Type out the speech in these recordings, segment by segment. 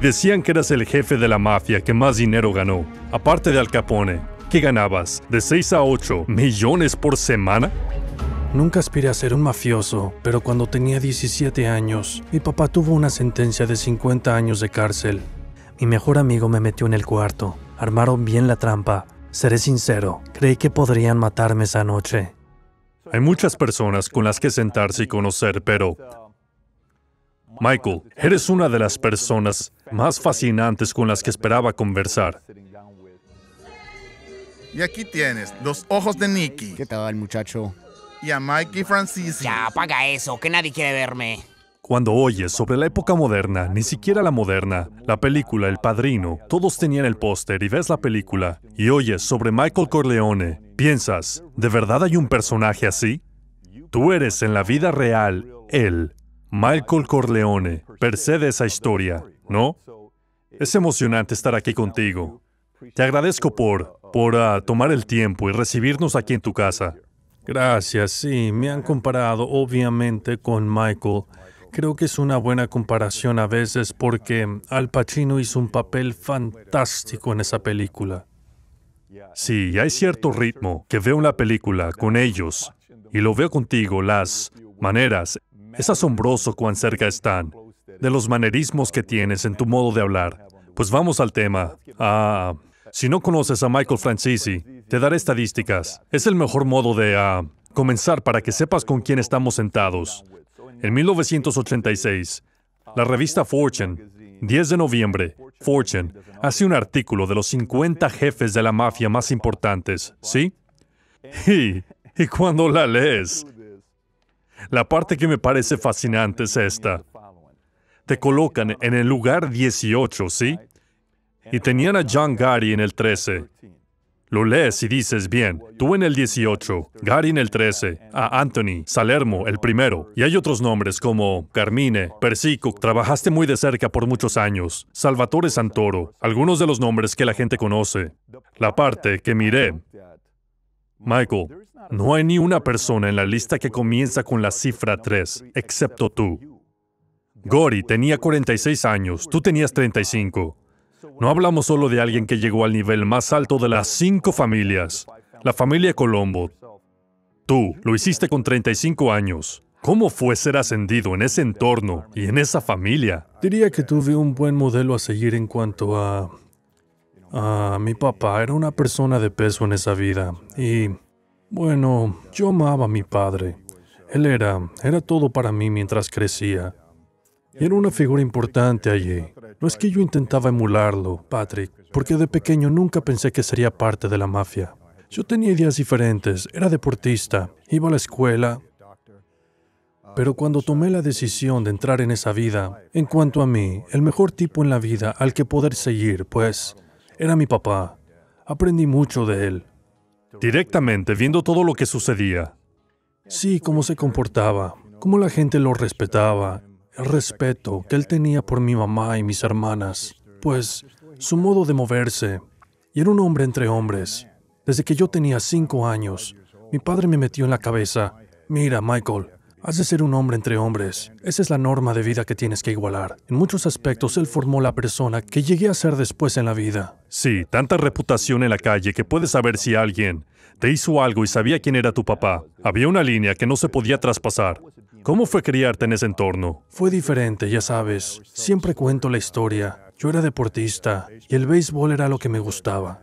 Decían que eras el jefe de la mafia que más dinero ganó, aparte de Al Capone. ¿Qué ganabas? ¿De 6 a 8 millones por semana? Nunca aspiré a ser un mafioso, pero cuando tenía 17 años, mi papá tuvo una sentencia de 50 años de cárcel. Mi mejor amigo me metió en el cuarto. Armaron bien la trampa. Seré sincero, creí que podrían matarme esa noche. Hay muchas personas con las que sentarse y conocer, pero... Michael, eres una de las personas más fascinantes con las que esperaba conversar. Y aquí tienes los ojos de Nicky. ¿Qué tal, muchacho? Y a Mikey Francis. Ya, apaga eso, que nadie quiere verme. Cuando oyes sobre la época moderna, ni siquiera la moderna, la película El Padrino, todos tenían el póster y ves la película, y oyes sobre Michael Corleone, piensas, ¿de verdad hay un personaje así? Tú eres en la vida real él. Michael Corleone percede esa historia, ¿no? Es emocionante estar aquí contigo. Te agradezco por, por ah, tomar el tiempo y recibirnos aquí en tu casa. Gracias, sí, me han comparado obviamente con Michael. Creo que es una buena comparación a veces porque Al Pacino hizo un papel fantástico en esa película. Sí, hay cierto ritmo que veo en la película con ellos y lo veo contigo, las maneras, es asombroso cuán cerca están de los manerismos que tienes en tu modo de hablar. Pues vamos al tema. Ah, si no conoces a Michael Francisi, te daré estadísticas. Es el mejor modo de ah, comenzar para que sepas con quién estamos sentados. En 1986, la revista Fortune, 10 de noviembre, Fortune hace un artículo de los 50 jefes de la mafia más importantes, ¿sí? Y, y cuando la lees, la parte que me parece fascinante es esta. Te colocan en el lugar 18, ¿sí? Y tenían a John Gary en el 13. Lo lees y dices, bien, tú en el 18, Gary en el 13, a Anthony, Salermo, el primero. Y hay otros nombres como Carmine, Persico, trabajaste muy de cerca por muchos años, Salvatore Santoro, algunos de los nombres que la gente conoce. La parte que miré Michael, no hay ni una persona en la lista que comienza con la cifra 3, excepto tú. Gori tenía 46 años, tú tenías 35. No hablamos solo de alguien que llegó al nivel más alto de las cinco familias. La familia Colombo. Tú lo hiciste con 35 años. ¿Cómo fue ser ascendido en ese entorno y en esa familia? Diría que tuve un buen modelo a seguir en cuanto a Ah, mi papá era una persona de peso en esa vida y, bueno, yo amaba a mi padre. Él era, era todo para mí mientras crecía. Y Era una figura importante allí. No es que yo intentaba emularlo, Patrick, porque de pequeño nunca pensé que sería parte de la mafia. Yo tenía ideas diferentes, era deportista, iba a la escuela, pero cuando tomé la decisión de entrar en esa vida, en cuanto a mí, el mejor tipo en la vida al que poder seguir, pues era mi papá. Aprendí mucho de él. Directamente, viendo todo lo que sucedía. Sí, cómo se comportaba, cómo la gente lo respetaba, el respeto que él tenía por mi mamá y mis hermanas, pues su modo de moverse. Y era un hombre entre hombres. Desde que yo tenía cinco años, mi padre me metió en la cabeza, mira, Michael, Has de ser un hombre entre hombres. Esa es la norma de vida que tienes que igualar. En muchos aspectos, él formó la persona que llegué a ser después en la vida. Sí, tanta reputación en la calle que puedes saber si alguien te hizo algo y sabía quién era tu papá. Había una línea que no se podía traspasar. ¿Cómo fue criarte en ese entorno? Fue diferente, ya sabes. Siempre cuento la historia. Yo era deportista y el béisbol era lo que me gustaba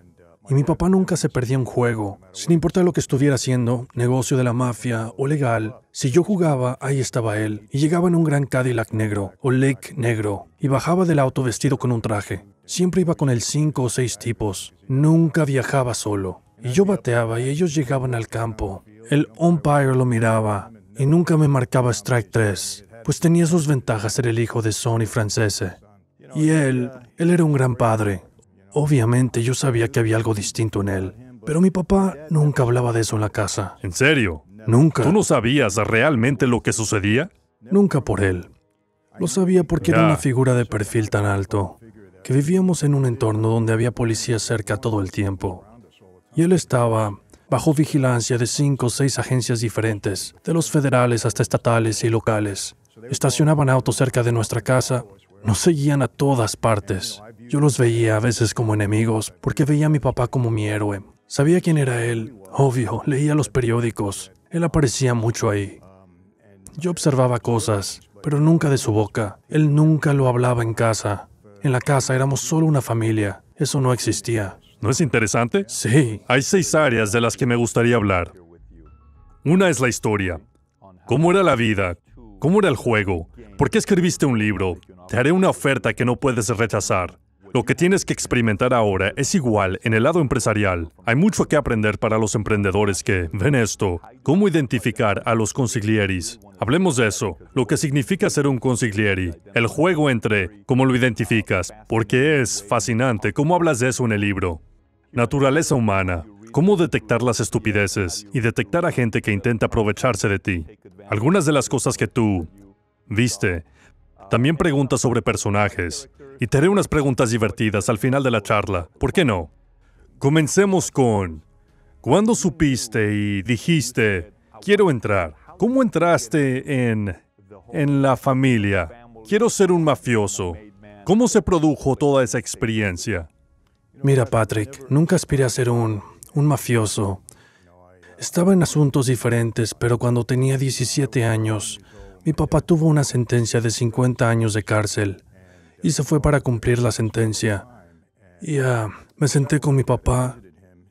y mi papá nunca se perdía un juego. Sin importar lo que estuviera haciendo, negocio de la mafia o legal, si yo jugaba, ahí estaba él, y llegaba en un gran Cadillac negro o Lake negro, y bajaba del auto vestido con un traje. Siempre iba con el cinco o seis tipos, nunca viajaba solo. Y yo bateaba y ellos llegaban al campo. El umpire lo miraba y nunca me marcaba strike 3, pues tenía sus ventajas ser el hijo de Sonny Francese. Y él, él era un gran padre. Obviamente yo sabía que había algo distinto en él, pero mi papá nunca hablaba de eso en la casa. ¿En serio? Nunca. ¿Tú no sabías realmente lo que sucedía? Nunca por él. Lo sabía porque era una figura de perfil tan alto, que vivíamos en un entorno donde había policías cerca todo el tiempo. Y él estaba bajo vigilancia de cinco o seis agencias diferentes, de los federales hasta estatales y locales. Estacionaban autos cerca de nuestra casa, nos seguían a todas partes. Yo los veía a veces como enemigos, porque veía a mi papá como mi héroe. Sabía quién era él, obvio, oh, leía los periódicos, él aparecía mucho ahí. Yo observaba cosas, pero nunca de su boca. Él nunca lo hablaba en casa. En la casa éramos solo una familia, eso no existía. ¿No es interesante? Sí. Hay seis áreas de las que me gustaría hablar. Una es la historia. ¿Cómo era la vida? ¿Cómo era el juego? ¿Por qué escribiste un libro? Te haré una oferta que no puedes rechazar. Lo que tienes que experimentar ahora es igual en el lado empresarial. Hay mucho que aprender para los emprendedores que ven esto. ¿Cómo identificar a los consiglieris? Hablemos de eso, lo que significa ser un consiglieri, el juego entre cómo lo identificas, porque es fascinante cómo hablas de eso en el libro. Naturaleza humana, cómo detectar las estupideces y detectar a gente que intenta aprovecharse de ti. Algunas de las cosas que tú viste. También preguntas sobre personajes. Y te haré unas preguntas divertidas al final de la charla. ¿Por qué no? Comencemos con, ¿cuándo supiste y dijiste, quiero entrar? ¿Cómo entraste en, en la familia? Quiero ser un mafioso. ¿Cómo se produjo toda esa experiencia? Mira, Patrick, nunca aspiré a ser un, un mafioso. Estaba en asuntos diferentes, pero cuando tenía 17 años, mi papá tuvo una sentencia de 50 años de cárcel y se fue para cumplir la sentencia. Y ah, me senté con mi papá.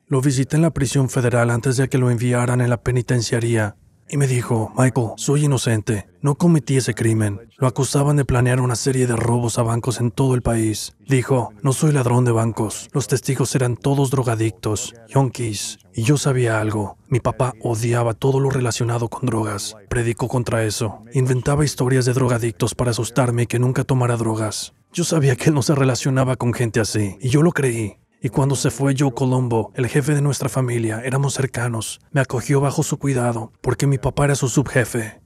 Lo visité en la prisión federal antes de que lo enviaran a la penitenciaría. Y me dijo, Michael, soy inocente, no cometí ese crimen. Lo acusaban de planear una serie de robos a bancos en todo el país. Dijo, no soy ladrón de bancos, los testigos eran todos drogadictos, yonkis. Y yo sabía algo, mi papá odiaba todo lo relacionado con drogas, predicó contra eso, inventaba historias de drogadictos para asustarme que nunca tomara drogas. Yo sabía que él no se relacionaba con gente así, y yo lo creí. Y cuando se fue Joe Colombo, el jefe de nuestra familia, éramos cercanos, me acogió bajo su cuidado, porque mi papá era su subjefe.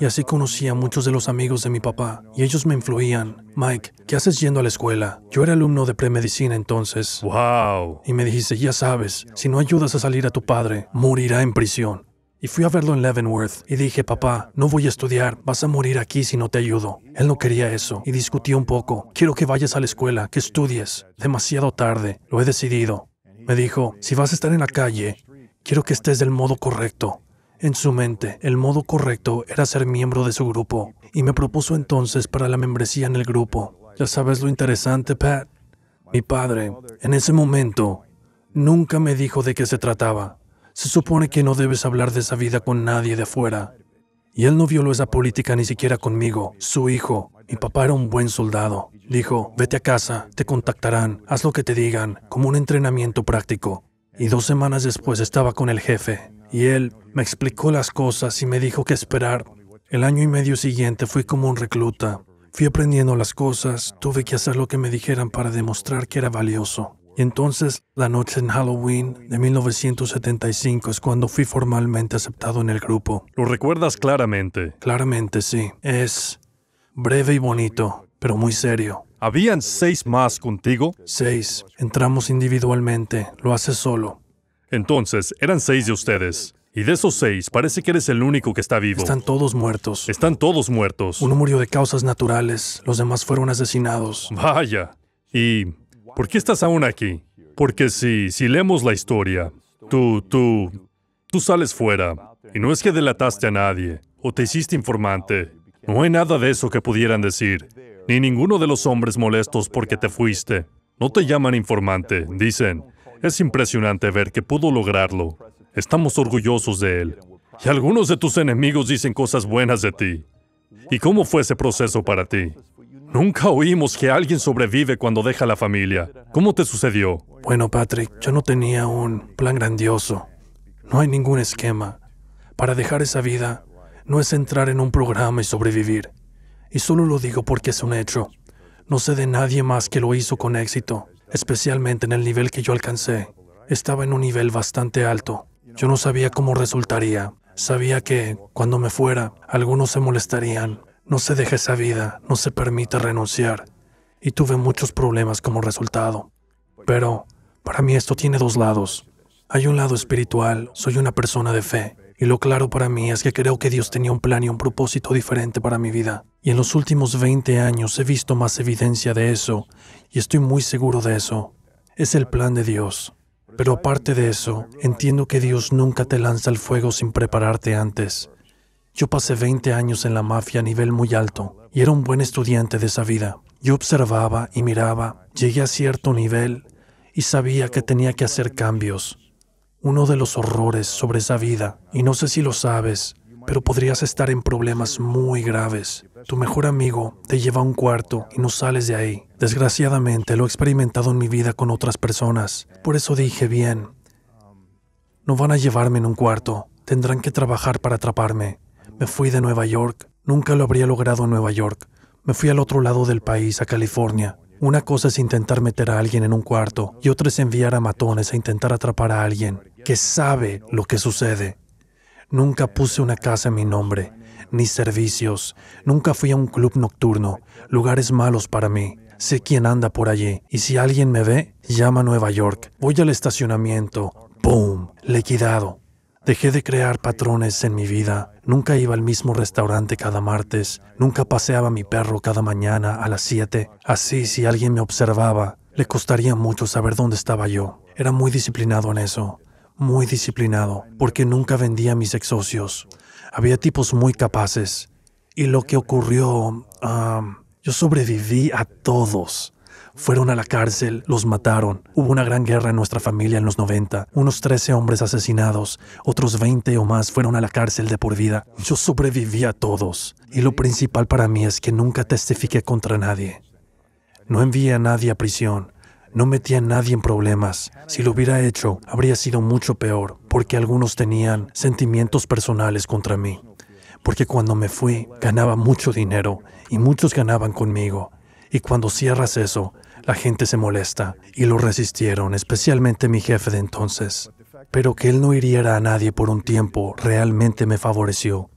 Y así conocí a muchos de los amigos de mi papá, y ellos me influían. Mike, ¿qué haces yendo a la escuela? Yo era alumno de premedicina entonces. ¡Wow! Y me dijiste, ya sabes, si no ayudas a salir a tu padre, morirá en prisión. Y fui a verlo en Leavenworth y dije, papá, no voy a estudiar, vas a morir aquí si no te ayudo. Él no quería eso y discutí un poco. Quiero que vayas a la escuela, que estudies. Demasiado tarde, lo he decidido. Me dijo, si vas a estar en la calle, quiero que estés del modo correcto. En su mente, el modo correcto era ser miembro de su grupo, y me propuso entonces para la membresía en el grupo. Ya sabes lo interesante, Pat. Mi padre, en ese momento, nunca me dijo de qué se trataba. Se supone que no debes hablar de esa vida con nadie de afuera. Y él no violó esa política ni siquiera conmigo, su hijo. Mi papá era un buen soldado. Dijo, vete a casa, te contactarán, haz lo que te digan, como un entrenamiento práctico. Y dos semanas después estaba con el jefe, y él me explicó las cosas y me dijo que esperar. El año y medio siguiente fui como un recluta. Fui aprendiendo las cosas, tuve que hacer lo que me dijeran para demostrar que era valioso. Y entonces, la noche en Halloween de 1975 es cuando fui formalmente aceptado en el grupo. ¿Lo recuerdas claramente? Claramente, sí. Es breve y bonito, pero muy serio. ¿Habían seis más contigo? Seis. Entramos individualmente. Lo hace solo. Entonces, eran seis de ustedes. Y de esos seis, parece que eres el único que está vivo. Están todos muertos. Están todos muertos. Uno murió de causas naturales, los demás fueron asesinados. Vaya. ¿Y ¿Por qué estás aún aquí? Porque si, si leemos la historia, tú, tú, tú sales fuera, y no es que delataste a nadie, o te hiciste informante, no hay nada de eso que pudieran decir, ni ninguno de los hombres molestos porque te fuiste. No te llaman informante, dicen, es impresionante ver que pudo lograrlo. Estamos orgullosos de él. Y algunos de tus enemigos dicen cosas buenas de ti. ¿Y cómo fue ese proceso para ti? Nunca oímos que alguien sobrevive cuando deja la familia. ¿Cómo te sucedió? Bueno, Patrick, yo no tenía un plan grandioso. No hay ningún esquema. Para dejar esa vida no es entrar en un programa y sobrevivir. Y solo lo digo porque es un hecho. No sé de nadie más que lo hizo con éxito, especialmente en el nivel que yo alcancé. Estaba en un nivel bastante alto. Yo no sabía cómo resultaría. Sabía que, cuando me fuera, algunos se molestarían, no se deja esa vida, no se permite renunciar, y tuve muchos problemas como resultado. Pero, para mí esto tiene dos lados. Hay un lado espiritual, soy una persona de fe, y lo claro para mí es que creo que Dios tenía un plan y un propósito diferente para mi vida. Y en los últimos 20 años he visto más evidencia de eso, y estoy muy seguro de eso. Es el plan de Dios. Pero aparte de eso, entiendo que Dios nunca te lanza al fuego sin prepararte antes. Yo pasé 20 años en la mafia a nivel muy alto y era un buen estudiante de esa vida. Yo observaba y miraba, llegué a cierto nivel y sabía que tenía que hacer cambios. Uno de los horrores sobre esa vida, y no sé si lo sabes, pero podrías estar en problemas muy graves. Tu mejor amigo te lleva a un cuarto y no sales de ahí. Desgraciadamente lo he experimentado en mi vida con otras personas. Por eso dije, bien, no van a llevarme en un cuarto, tendrán que trabajar para atraparme. Me fui de Nueva York. Nunca lo habría logrado en Nueva York. Me fui al otro lado del país, a California. Una cosa es intentar meter a alguien en un cuarto y otra es enviar a matones a intentar atrapar a alguien que sabe lo que sucede. Nunca puse una casa en mi nombre, ni servicios. Nunca fui a un club nocturno, lugares malos para mí. Sé quién anda por allí y si alguien me ve, llama a Nueva York. Voy al estacionamiento. ¡Boom! Liquidado. Dejé de crear patrones en mi vida. Nunca iba al mismo restaurante cada martes. Nunca paseaba mi perro cada mañana a las 7. Así, si alguien me observaba, le costaría mucho saber dónde estaba yo. Era muy disciplinado en eso. Muy disciplinado, porque nunca vendía mis exocios. Había tipos muy capaces. Y lo que ocurrió... Ah, yo sobreviví a todos. Fueron a la cárcel, los mataron. Hubo una gran guerra en nuestra familia en los 90. Unos 13 hombres asesinados, otros 20 o más fueron a la cárcel de por vida. Yo sobreviví a todos. Y lo principal para mí es que nunca testifiqué contra nadie. No envié a nadie a prisión. No metí a nadie en problemas. Si lo hubiera hecho, habría sido mucho peor, porque algunos tenían sentimientos personales contra mí. Porque cuando me fui, ganaba mucho dinero y muchos ganaban conmigo. Y cuando cierras eso, la gente se molesta y lo resistieron, especialmente mi jefe de entonces. Pero que él no hiriera a nadie por un tiempo realmente me favoreció.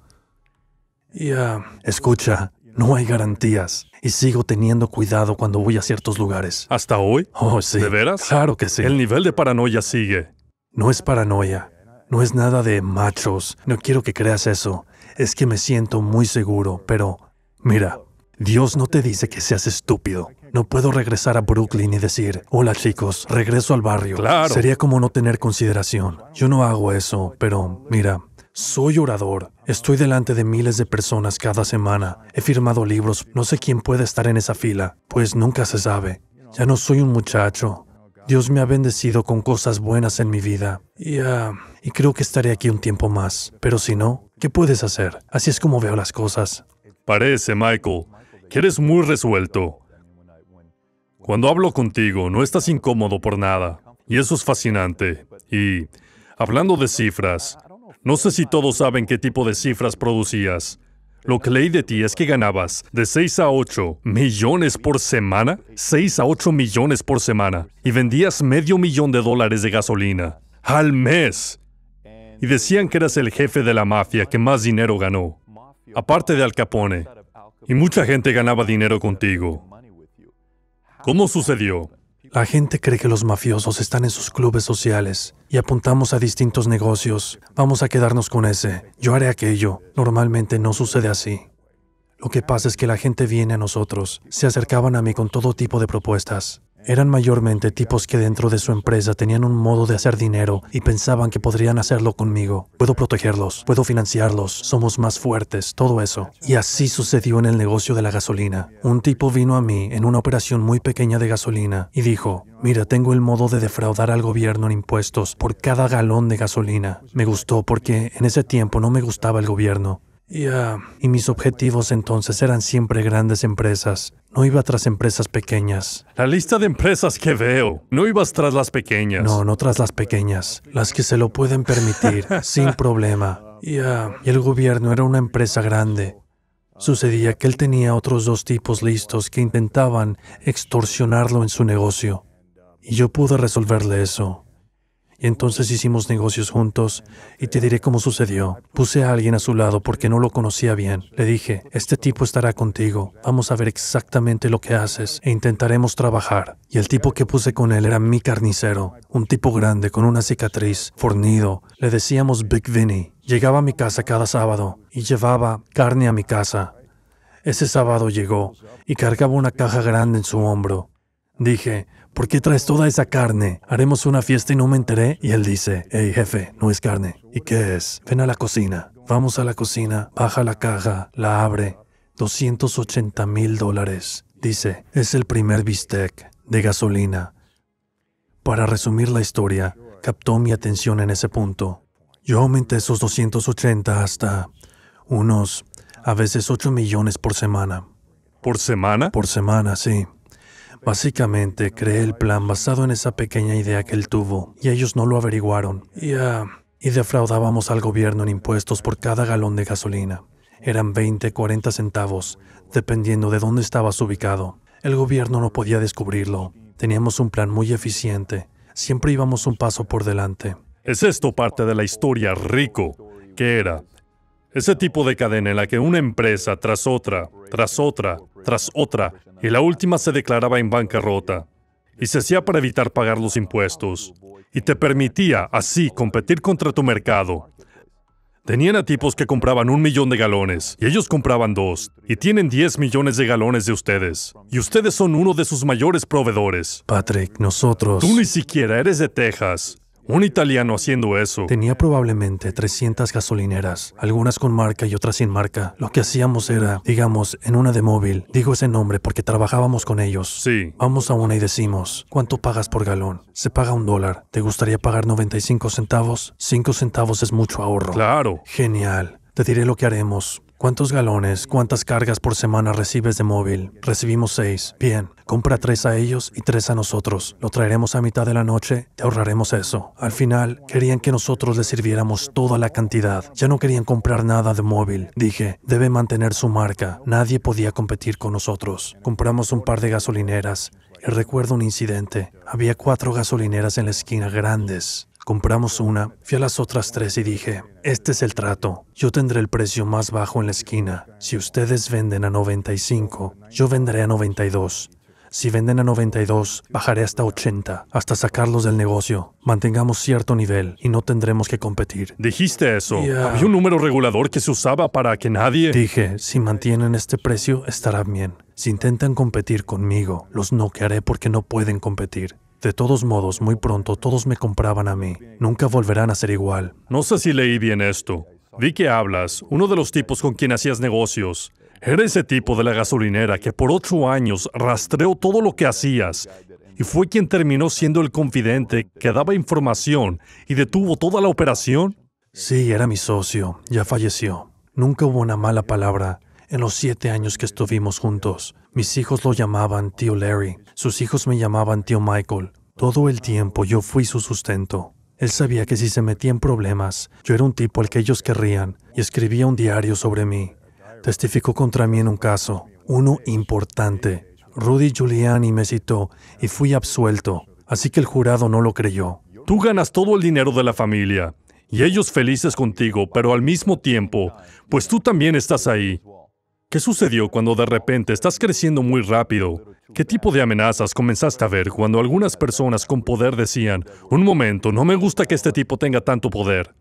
Y ah, escucha, no hay garantías y sigo teniendo cuidado cuando voy a ciertos lugares. ¿Hasta hoy? Oh, sí. ¿De veras? Claro que sí. El nivel de paranoia sigue. No es paranoia. No es nada de machos. No quiero que creas eso. Es que me siento muy seguro, pero mira, Dios no te dice que seas estúpido. No puedo regresar a Brooklyn y decir, hola chicos, regreso al barrio. Claro. Sería como no tener consideración. Yo no hago eso, pero mira, soy orador. Estoy delante de miles de personas cada semana. He firmado libros. No sé quién puede estar en esa fila, pues nunca se sabe. Ya no soy un muchacho. Dios me ha bendecido con cosas buenas en mi vida. Y, ah, y creo que estaré aquí un tiempo más. Pero si no, ¿qué puedes hacer? Así es como veo las cosas. Parece, Michael que eres muy resuelto. Cuando hablo contigo, no estás incómodo por nada. Y eso es fascinante. Y, hablando de cifras, no sé si todos saben qué tipo de cifras producías. Lo que leí de ti es que ganabas de 6 a 8 millones por semana, 6 a 8 millones por semana, y vendías medio millón de dólares de gasolina al mes. Y decían que eras el jefe de la mafia que más dinero ganó, aparte de Al Capone y mucha gente ganaba dinero contigo. ¿Cómo sucedió? La gente cree que los mafiosos están en sus clubes sociales y apuntamos a distintos negocios. Vamos a quedarnos con ese. Yo haré aquello. Normalmente no sucede así. Lo que pasa es que la gente viene a nosotros. Se acercaban a mí con todo tipo de propuestas. Eran mayormente tipos que dentro de su empresa tenían un modo de hacer dinero y pensaban que podrían hacerlo conmigo. Puedo protegerlos, puedo financiarlos, somos más fuertes, todo eso. Y así sucedió en el negocio de la gasolina. Un tipo vino a mí en una operación muy pequeña de gasolina y dijo, mira, tengo el modo de defraudar al gobierno en impuestos por cada galón de gasolina. Me gustó porque en ese tiempo no me gustaba el gobierno. Y, ah, y mis objetivos entonces eran siempre grandes empresas. No iba tras empresas pequeñas. La lista de empresas que veo. No ibas tras las pequeñas. No, no tras las pequeñas. Las que se lo pueden permitir, sin problema. y ah, el gobierno era una empresa grande. Sucedía que él tenía otros dos tipos listos que intentaban extorsionarlo en su negocio. Y yo pude resolverle eso. Y Entonces hicimos negocios juntos y te diré cómo sucedió. Puse a alguien a su lado porque no lo conocía bien. Le dije, este tipo estará contigo, vamos a ver exactamente lo que haces e intentaremos trabajar. Y el tipo que puse con él era mi carnicero, un tipo grande con una cicatriz, fornido. Le decíamos Big Vinny. Llegaba a mi casa cada sábado y llevaba carne a mi casa. Ese sábado llegó y cargaba una caja grande en su hombro. Dije, ¿por qué traes toda esa carne? Haremos una fiesta y no me enteré. Y él dice, hey jefe, no es carne. ¿Y qué es? Ven a la cocina. Vamos a la cocina, baja la caja, la abre. 280 mil dólares. Dice, es el primer bistec de gasolina. Para resumir la historia, captó mi atención en ese punto. Yo aumenté esos 280 hasta unos, a veces 8 millones por semana. ¿Por semana? Por semana, sí. Básicamente, creé el plan basado en esa pequeña idea que él tuvo, y ellos no lo averiguaron. Y, ah, y defraudábamos al gobierno en impuestos por cada galón de gasolina. Eran 20, 40 centavos, dependiendo de dónde estabas ubicado. El gobierno no podía descubrirlo. Teníamos un plan muy eficiente. Siempre íbamos un paso por delante. ¿Es esto parte de la historia rico? que era? Ese tipo de cadena en la que una empresa tras otra tras otra, tras otra, y la última se declaraba en bancarrota. Y se hacía para evitar pagar los impuestos. Y te permitía, así, competir contra tu mercado. Tenían a tipos que compraban un millón de galones, y ellos compraban dos, y tienen 10 millones de galones de ustedes. Y ustedes son uno de sus mayores proveedores. Patrick, nosotros... Tú ni siquiera eres de Texas. Un italiano haciendo eso. Tenía probablemente 300 gasolineras, algunas con marca y otras sin marca. Lo que hacíamos era, digamos, en una de móvil, digo ese nombre porque trabajábamos con ellos. Sí. Vamos a una y decimos, ¿cuánto pagas por galón? Se paga un dólar. ¿Te gustaría pagar 95 centavos? 5 centavos es mucho ahorro. Claro. Genial. Te diré lo que haremos. ¿Cuántos galones, cuántas cargas por semana recibes de móvil? Recibimos seis. Bien, Compra tres a ellos y tres a nosotros. Lo traeremos a mitad de la noche, te ahorraremos eso. Al final, querían que nosotros les sirviéramos toda la cantidad. Ya no querían comprar nada de móvil. Dije, debe mantener su marca. Nadie podía competir con nosotros. Compramos un par de gasolineras. Y recuerdo un incidente. Había cuatro gasolineras en la esquina grandes. Compramos una, fui a las otras tres y dije, este es el trato, yo tendré el precio más bajo en la esquina. Si ustedes venden a 95, yo vendré a 92. Si venden a 92, bajaré hasta 80, hasta sacarlos del negocio. Mantengamos cierto nivel y no tendremos que competir. Dijiste eso. Hay Había un número regulador que se usaba para que nadie... Dije, si mantienen este precio, estará bien. Si intentan competir conmigo, los noquearé porque no pueden competir. De todos modos, muy pronto todos me compraban a mí. Nunca volverán a ser igual. No sé si leí bien esto. Vi que hablas, uno de los tipos con quien hacías negocios, era ese tipo de la gasolinera que por ocho años rastreó todo lo que hacías y fue quien terminó siendo el confidente que daba información y detuvo toda la operación. Sí, era mi socio, ya falleció. Nunca hubo una mala palabra en los siete años que estuvimos juntos. Mis hijos lo llamaban tío Larry, sus hijos me llamaban tío Michael. Todo el tiempo yo fui su sustento. Él sabía que si se metía en problemas, yo era un tipo al que ellos querrían y escribía un diario sobre mí testificó contra mí en un caso, uno importante. Rudy Giuliani me citó y fui absuelto, así que el jurado no lo creyó. Tú ganas todo el dinero de la familia y ellos felices contigo, pero al mismo tiempo, pues tú también estás ahí. ¿Qué sucedió cuando de repente estás creciendo muy rápido? ¿Qué tipo de amenazas comenzaste a ver cuando algunas personas con poder decían, un momento, no me gusta que este tipo tenga tanto poder?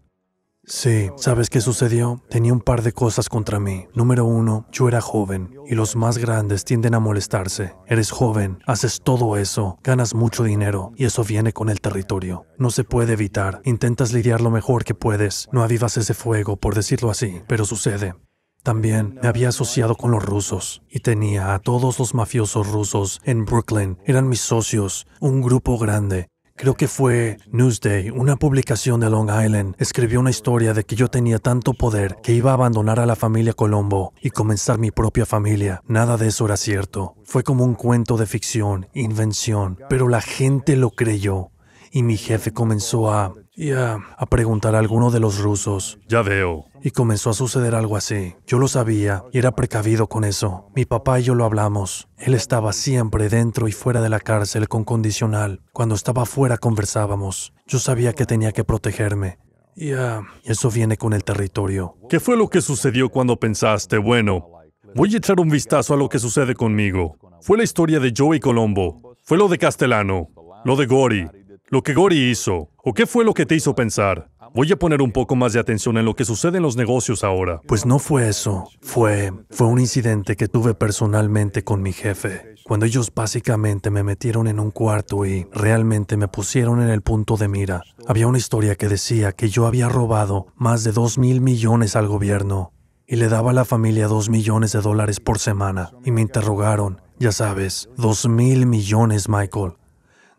Sí, ¿sabes qué sucedió? Tenía un par de cosas contra mí. Número uno, yo era joven y los más grandes tienden a molestarse. Eres joven, haces todo eso, ganas mucho dinero y eso viene con el territorio. No se puede evitar, intentas lidiar lo mejor que puedes, no avivas ese fuego, por decirlo así, pero sucede. También me había asociado con los rusos y tenía a todos los mafiosos rusos en Brooklyn. Eran mis socios, un grupo grande, Creo que fue Newsday, una publicación de Long Island, escribió una historia de que yo tenía tanto poder que iba a abandonar a la familia Colombo y comenzar mi propia familia. Nada de eso era cierto. Fue como un cuento de ficción, invención, pero la gente lo creyó y mi jefe comenzó a y a, preguntar a alguno de los rusos. Ya veo. Y comenzó a suceder algo así. Yo lo sabía y era precavido con eso. Mi papá y yo lo hablamos. Él estaba siempre dentro y fuera de la cárcel con condicional. Cuando estaba fuera conversábamos. Yo sabía que tenía que protegerme. Y ah, eso viene con el territorio. ¿Qué fue lo que sucedió cuando pensaste, bueno, voy a echar un vistazo a lo que sucede conmigo? Fue la historia de Joey Colombo. Fue lo de Castellano. Lo de Gori lo que Gori hizo, o qué fue lo que te hizo pensar, voy a poner un poco más de atención en lo que sucede en los negocios ahora. Pues no fue eso, fue, fue un incidente que tuve personalmente con mi jefe, cuando ellos básicamente me metieron en un cuarto y realmente me pusieron en el punto de mira. Había una historia que decía que yo había robado más de 2 mil millones al gobierno y le daba a la familia 2 millones de dólares por semana y me interrogaron, ya sabes, 2 mil millones, Michael.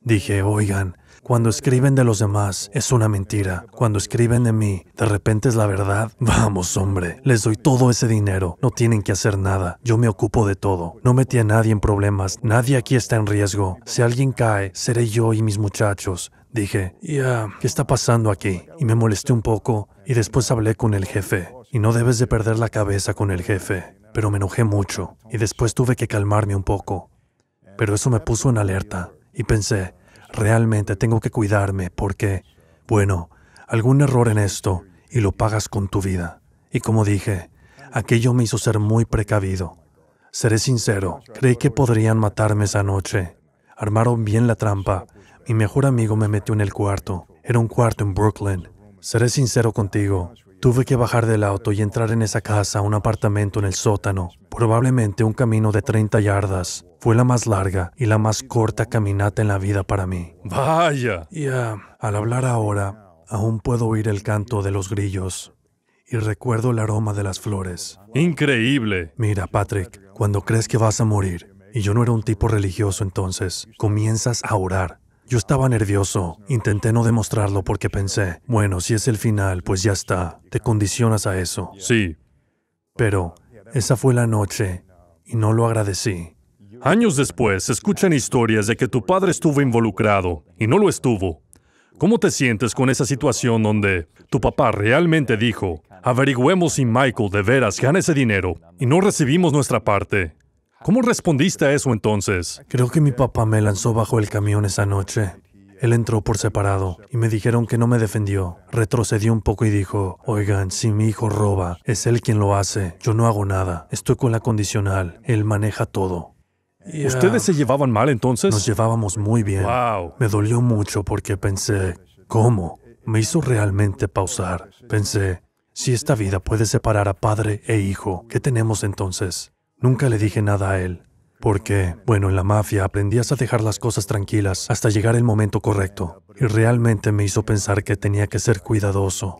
Dije, oigan, cuando escriben de los demás, es una mentira. Cuando escriben de mí, de repente es la verdad. Vamos, hombre, les doy todo ese dinero. No tienen que hacer nada. Yo me ocupo de todo. No metí a nadie en problemas. Nadie aquí está en riesgo. Si alguien cae, seré yo y mis muchachos. Dije, ya, ¿qué está pasando aquí? Y me molesté un poco y después hablé con el jefe. Y no debes de perder la cabeza con el jefe. Pero me enojé mucho y después tuve que calmarme un poco. Pero eso me puso en alerta y pensé, realmente tengo que cuidarme porque, bueno, algún error en esto y lo pagas con tu vida. Y como dije, aquello me hizo ser muy precavido. Seré sincero, creí que podrían matarme esa noche. Armaron bien la trampa. Mi mejor amigo me metió en el cuarto. Era un cuarto en Brooklyn. Seré sincero contigo, Tuve que bajar del auto y entrar en esa casa, un apartamento en el sótano, probablemente un camino de 30 yardas. Fue la más larga y la más corta caminata en la vida para mí. Vaya. Y ah, al hablar ahora, aún puedo oír el canto de los grillos y recuerdo el aroma de las flores. Increíble. Mira, Patrick, cuando crees que vas a morir, y yo no era un tipo religioso entonces, comienzas a orar yo estaba nervioso, intenté no demostrarlo porque pensé, bueno, si es el final, pues ya está, te condicionas a eso. Sí. Pero esa fue la noche y no lo agradecí. Años después, se escuchan historias de que tu padre estuvo involucrado y no lo estuvo. ¿Cómo te sientes con esa situación donde tu papá realmente dijo, averigüemos si Michael de veras gana ese dinero y no recibimos nuestra parte? ¿Cómo respondiste a eso entonces? Creo que mi papá me lanzó bajo el camión esa noche. Él entró por separado y me dijeron que no me defendió. Retrocedió un poco y dijo, oigan, si mi hijo roba, es él quien lo hace. Yo no hago nada. Estoy con la condicional. Él maneja todo. ¿Ustedes se llevaban mal entonces? Nos llevábamos muy bien. Me dolió mucho porque pensé, ¿cómo? Me hizo realmente pausar. Pensé, si esta vida puede separar a padre e hijo, ¿qué tenemos entonces? Nunca le dije nada a él, porque, bueno, en la mafia aprendías a dejar las cosas tranquilas hasta llegar el momento correcto, y realmente me hizo pensar que tenía que ser cuidadoso.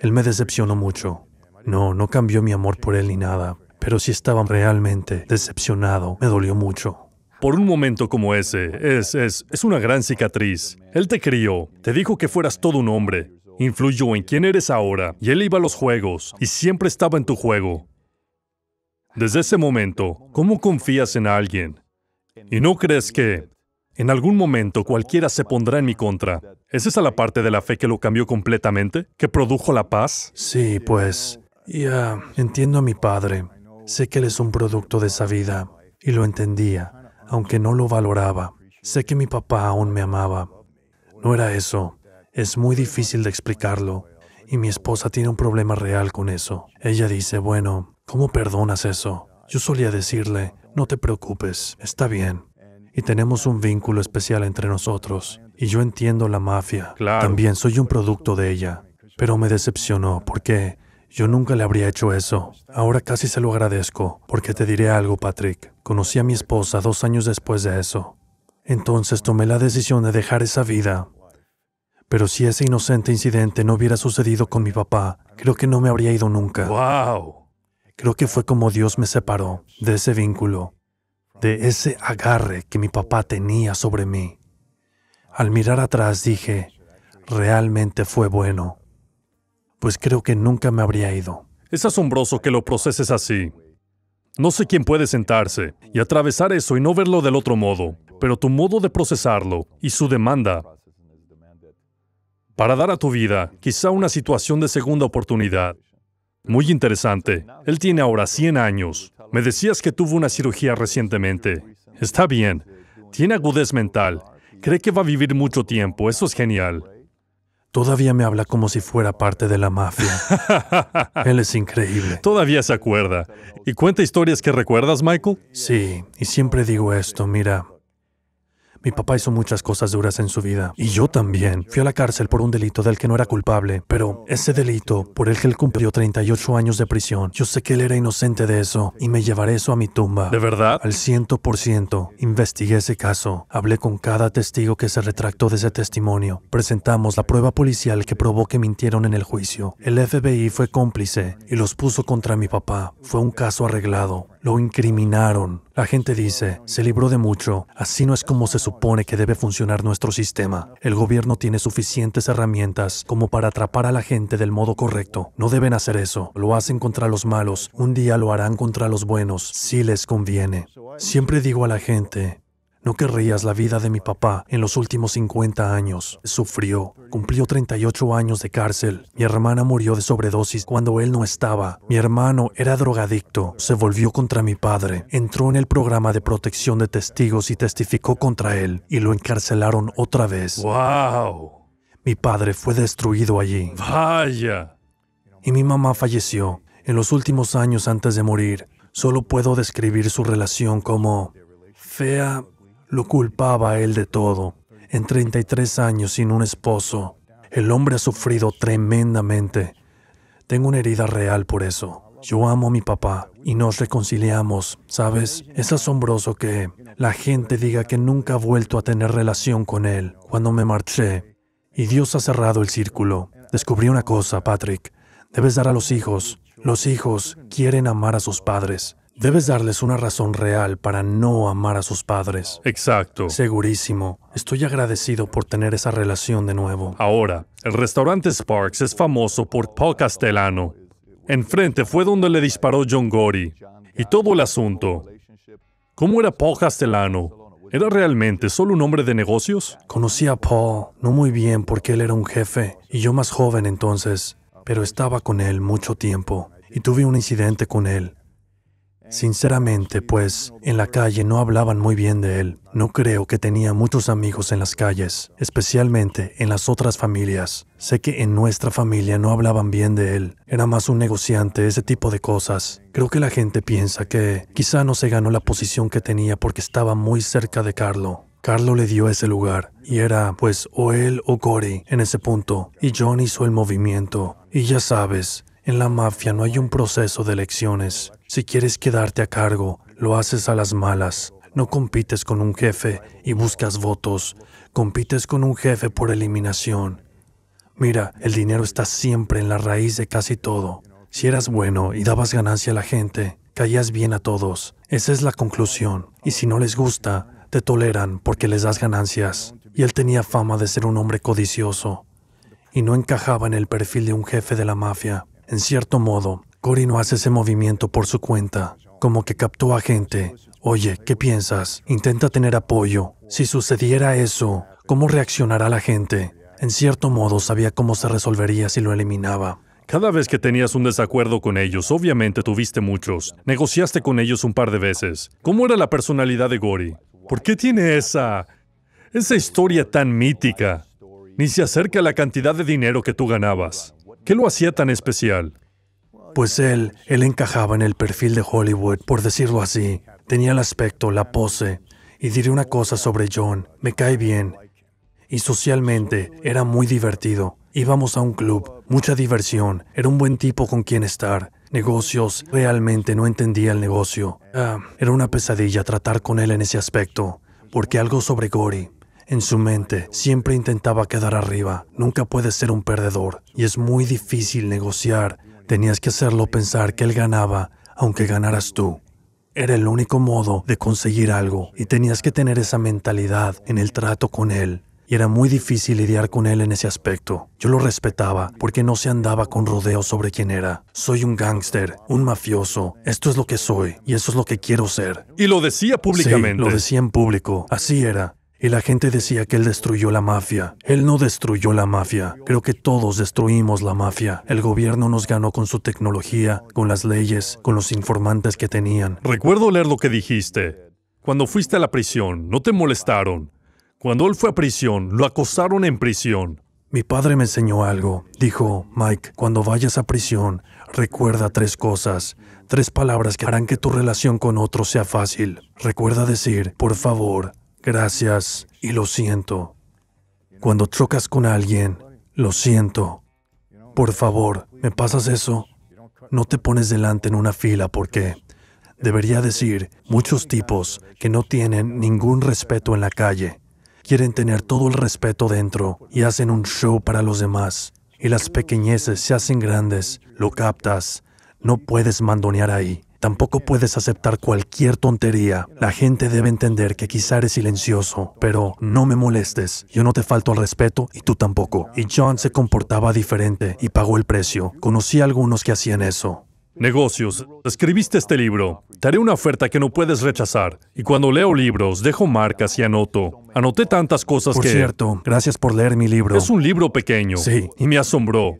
Él me decepcionó mucho. No, no cambió mi amor por él ni nada, pero si estaba realmente decepcionado, me dolió mucho. Por un momento como ese, es, es, es una gran cicatriz. Él te crió, te dijo que fueras todo un hombre, influyó en quién eres ahora, y él iba a los juegos, y siempre estaba en tu juego. Desde ese momento, ¿cómo confías en alguien? ¿Y no crees que en algún momento cualquiera se pondrá en mi contra? ¿Es esa la parte de la fe que lo cambió completamente? ¿Que produjo la paz? Sí, pues, ya entiendo a mi padre. Sé que él es un producto de esa vida, y lo entendía, aunque no lo valoraba. Sé que mi papá aún me amaba. No era eso. Es muy difícil de explicarlo, y mi esposa tiene un problema real con eso. Ella dice, bueno, ¿Cómo perdonas eso? Yo solía decirle, no te preocupes, está bien. Y tenemos un vínculo especial entre nosotros. Y yo entiendo la mafia. También soy un producto de ella. Pero me decepcionó porque yo nunca le habría hecho eso. Ahora casi se lo agradezco, porque te diré algo, Patrick. Conocí a mi esposa dos años después de eso. Entonces tomé la decisión de dejar esa vida. Pero si ese inocente incidente no hubiera sucedido con mi papá, creo que no me habría ido nunca. ¡Wow! Creo que fue como Dios me separó de ese vínculo, de ese agarre que mi papá tenía sobre mí. Al mirar atrás dije, realmente fue bueno, pues creo que nunca me habría ido. Es asombroso que lo proceses así. No sé quién puede sentarse y atravesar eso y no verlo del otro modo, pero tu modo de procesarlo y su demanda para dar a tu vida quizá una situación de segunda oportunidad muy interesante. Él tiene ahora 100 años. Me decías que tuvo una cirugía recientemente. Está bien. Tiene agudez mental. Cree que va a vivir mucho tiempo. Eso es genial. Todavía me habla como si fuera parte de la mafia. Él es increíble. Todavía se acuerda. ¿Y cuenta historias que recuerdas, Michael? Sí, y siempre digo esto, mira, mi papá hizo muchas cosas duras en su vida, y yo también. Fui a la cárcel por un delito del que no era culpable, pero ese delito, por el que él cumplió 38 años de prisión, yo sé que él era inocente de eso, y me llevaré eso a mi tumba. ¿De verdad? Al 100% Investigué ese caso, hablé con cada testigo que se retractó de ese testimonio, presentamos la prueba policial que probó que mintieron en el juicio. El FBI fue cómplice y los puso contra mi papá. Fue un caso arreglado. Lo incriminaron. La gente dice, se libró de mucho. Así no es como se supone que debe funcionar nuestro sistema. El gobierno tiene suficientes herramientas como para atrapar a la gente del modo correcto. No deben hacer eso. Lo hacen contra los malos. Un día lo harán contra los buenos, si les conviene. Siempre digo a la gente, no querrías la vida de mi papá en los últimos 50 años. Sufrió, cumplió 38 años de cárcel. Mi hermana murió de sobredosis cuando él no estaba. Mi hermano era drogadicto, se volvió contra mi padre, entró en el programa de protección de testigos y testificó contra él, y lo encarcelaron otra vez. ¡Wow! Mi padre fue destruido allí. ¡Vaya! Y mi mamá falleció. En los últimos años antes de morir, solo puedo describir su relación como fea lo culpaba él de todo. En 33 años sin un esposo, el hombre ha sufrido tremendamente. Tengo una herida real por eso. Yo amo a mi papá y nos reconciliamos, ¿sabes? Es asombroso que la gente diga que nunca ha vuelto a tener relación con él cuando me marché. Y Dios ha cerrado el círculo. Descubrí una cosa, Patrick. Debes dar a los hijos. Los hijos quieren amar a sus padres. Debes darles una razón real para no amar a sus padres. Exacto. Segurísimo. Estoy agradecido por tener esa relación de nuevo. Ahora, el restaurante Sparks es famoso por Paul Castellano. Enfrente fue donde le disparó John Gory. Y todo el asunto. ¿Cómo era Paul Castellano? ¿Era realmente solo un hombre de negocios? Conocí a Paul, no muy bien porque él era un jefe, y yo más joven entonces, pero estaba con él mucho tiempo, y tuve un incidente con él. Sinceramente, pues, en la calle no hablaban muy bien de él. No creo que tenía muchos amigos en las calles, especialmente en las otras familias. Sé que en nuestra familia no hablaban bien de él. Era más un negociante, ese tipo de cosas. Creo que la gente piensa que quizá no se ganó la posición que tenía porque estaba muy cerca de Carlo. Carlo le dio ese lugar y era pues o él o Gori en ese punto y John hizo el movimiento. Y ya sabes, en la mafia no hay un proceso de elecciones. Si quieres quedarte a cargo, lo haces a las malas. No compites con un jefe y buscas votos. Compites con un jefe por eliminación. Mira, el dinero está siempre en la raíz de casi todo. Si eras bueno y dabas ganancia a la gente, caías bien a todos. Esa es la conclusión. Y si no les gusta, te toleran porque les das ganancias. Y él tenía fama de ser un hombre codicioso y no encajaba en el perfil de un jefe de la mafia. En cierto modo, Gori no hace ese movimiento por su cuenta, como que captó a gente. Oye, ¿qué piensas? Intenta tener apoyo. Si sucediera eso, ¿cómo reaccionará la gente? En cierto modo sabía cómo se resolvería si lo eliminaba. Cada vez que tenías un desacuerdo con ellos, obviamente tuviste muchos, negociaste con ellos un par de veces. ¿Cómo era la personalidad de Gori? ¿Por qué tiene esa... esa historia tan mítica? Ni se acerca a la cantidad de dinero que tú ganabas. ¿Qué lo hacía tan especial? Pues él, él encajaba en el perfil de Hollywood, por decirlo así. Tenía el aspecto, la pose. Y diré una cosa sobre John, me cae bien. Y socialmente era muy divertido. Íbamos a un club, mucha diversión, era un buen tipo con quien estar. Negocios, realmente no entendía el negocio. Ah, era una pesadilla tratar con él en ese aspecto, porque algo sobre Gory. En su mente siempre intentaba quedar arriba, nunca puedes ser un perdedor, y es muy difícil negociar, tenías que hacerlo pensar que él ganaba, aunque ganaras tú. Era el único modo de conseguir algo, y tenías que tener esa mentalidad en el trato con él, y era muy difícil lidiar con él en ese aspecto. Yo lo respetaba porque no se andaba con rodeos sobre quién era. Soy un gángster, un mafioso, esto es lo que soy y eso es lo que quiero ser. Y lo decía públicamente. Sí, lo decía en público, así era. Y la gente decía que él destruyó la mafia. Él no destruyó la mafia. Creo que todos destruimos la mafia. El gobierno nos ganó con su tecnología, con las leyes, con los informantes que tenían. Recuerdo leer lo que dijiste. Cuando fuiste a la prisión, no te molestaron. Cuando él fue a prisión, lo acosaron en prisión. Mi padre me enseñó algo. Dijo, Mike, cuando vayas a prisión, recuerda tres cosas, tres palabras que harán que tu relación con otro sea fácil. Recuerda decir, por favor, Gracias y lo siento. Cuando chocas con alguien, lo siento. Por favor, ¿me pasas eso? No te pones delante en una fila porque, debería decir, muchos tipos que no tienen ningún respeto en la calle, quieren tener todo el respeto dentro y hacen un show para los demás. Y las pequeñeces se hacen grandes, lo captas, no puedes mandonear ahí. Tampoco puedes aceptar cualquier tontería. La gente debe entender que quizá eres silencioso, pero no me molestes. Yo no te falto al respeto y tú tampoco. Y John se comportaba diferente y pagó el precio. Conocí a algunos que hacían eso. Negocios, escribiste este libro. Te haré una oferta que no puedes rechazar. Y cuando leo libros, dejo marcas y anoto. Anoté tantas cosas que... Por cierto, gracias por leer mi libro. Es un libro pequeño. Sí. Y me asombró.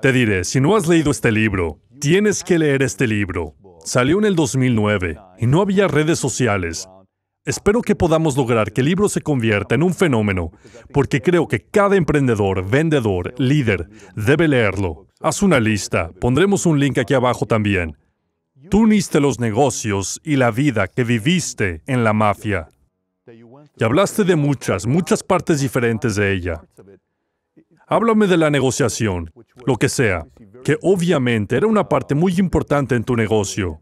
Te diré, si no has leído este libro, tienes que leer este libro. Salió en el 2009 y no había redes sociales. Espero que podamos lograr que el libro se convierta en un fenómeno, porque creo que cada emprendedor, vendedor, líder debe leerlo. Haz una lista, pondremos un link aquí abajo también. Tú uniste los negocios y la vida que viviste en la mafia. Y hablaste de muchas, muchas partes diferentes de ella. Háblame de la negociación, lo que sea que obviamente era una parte muy importante en tu negocio.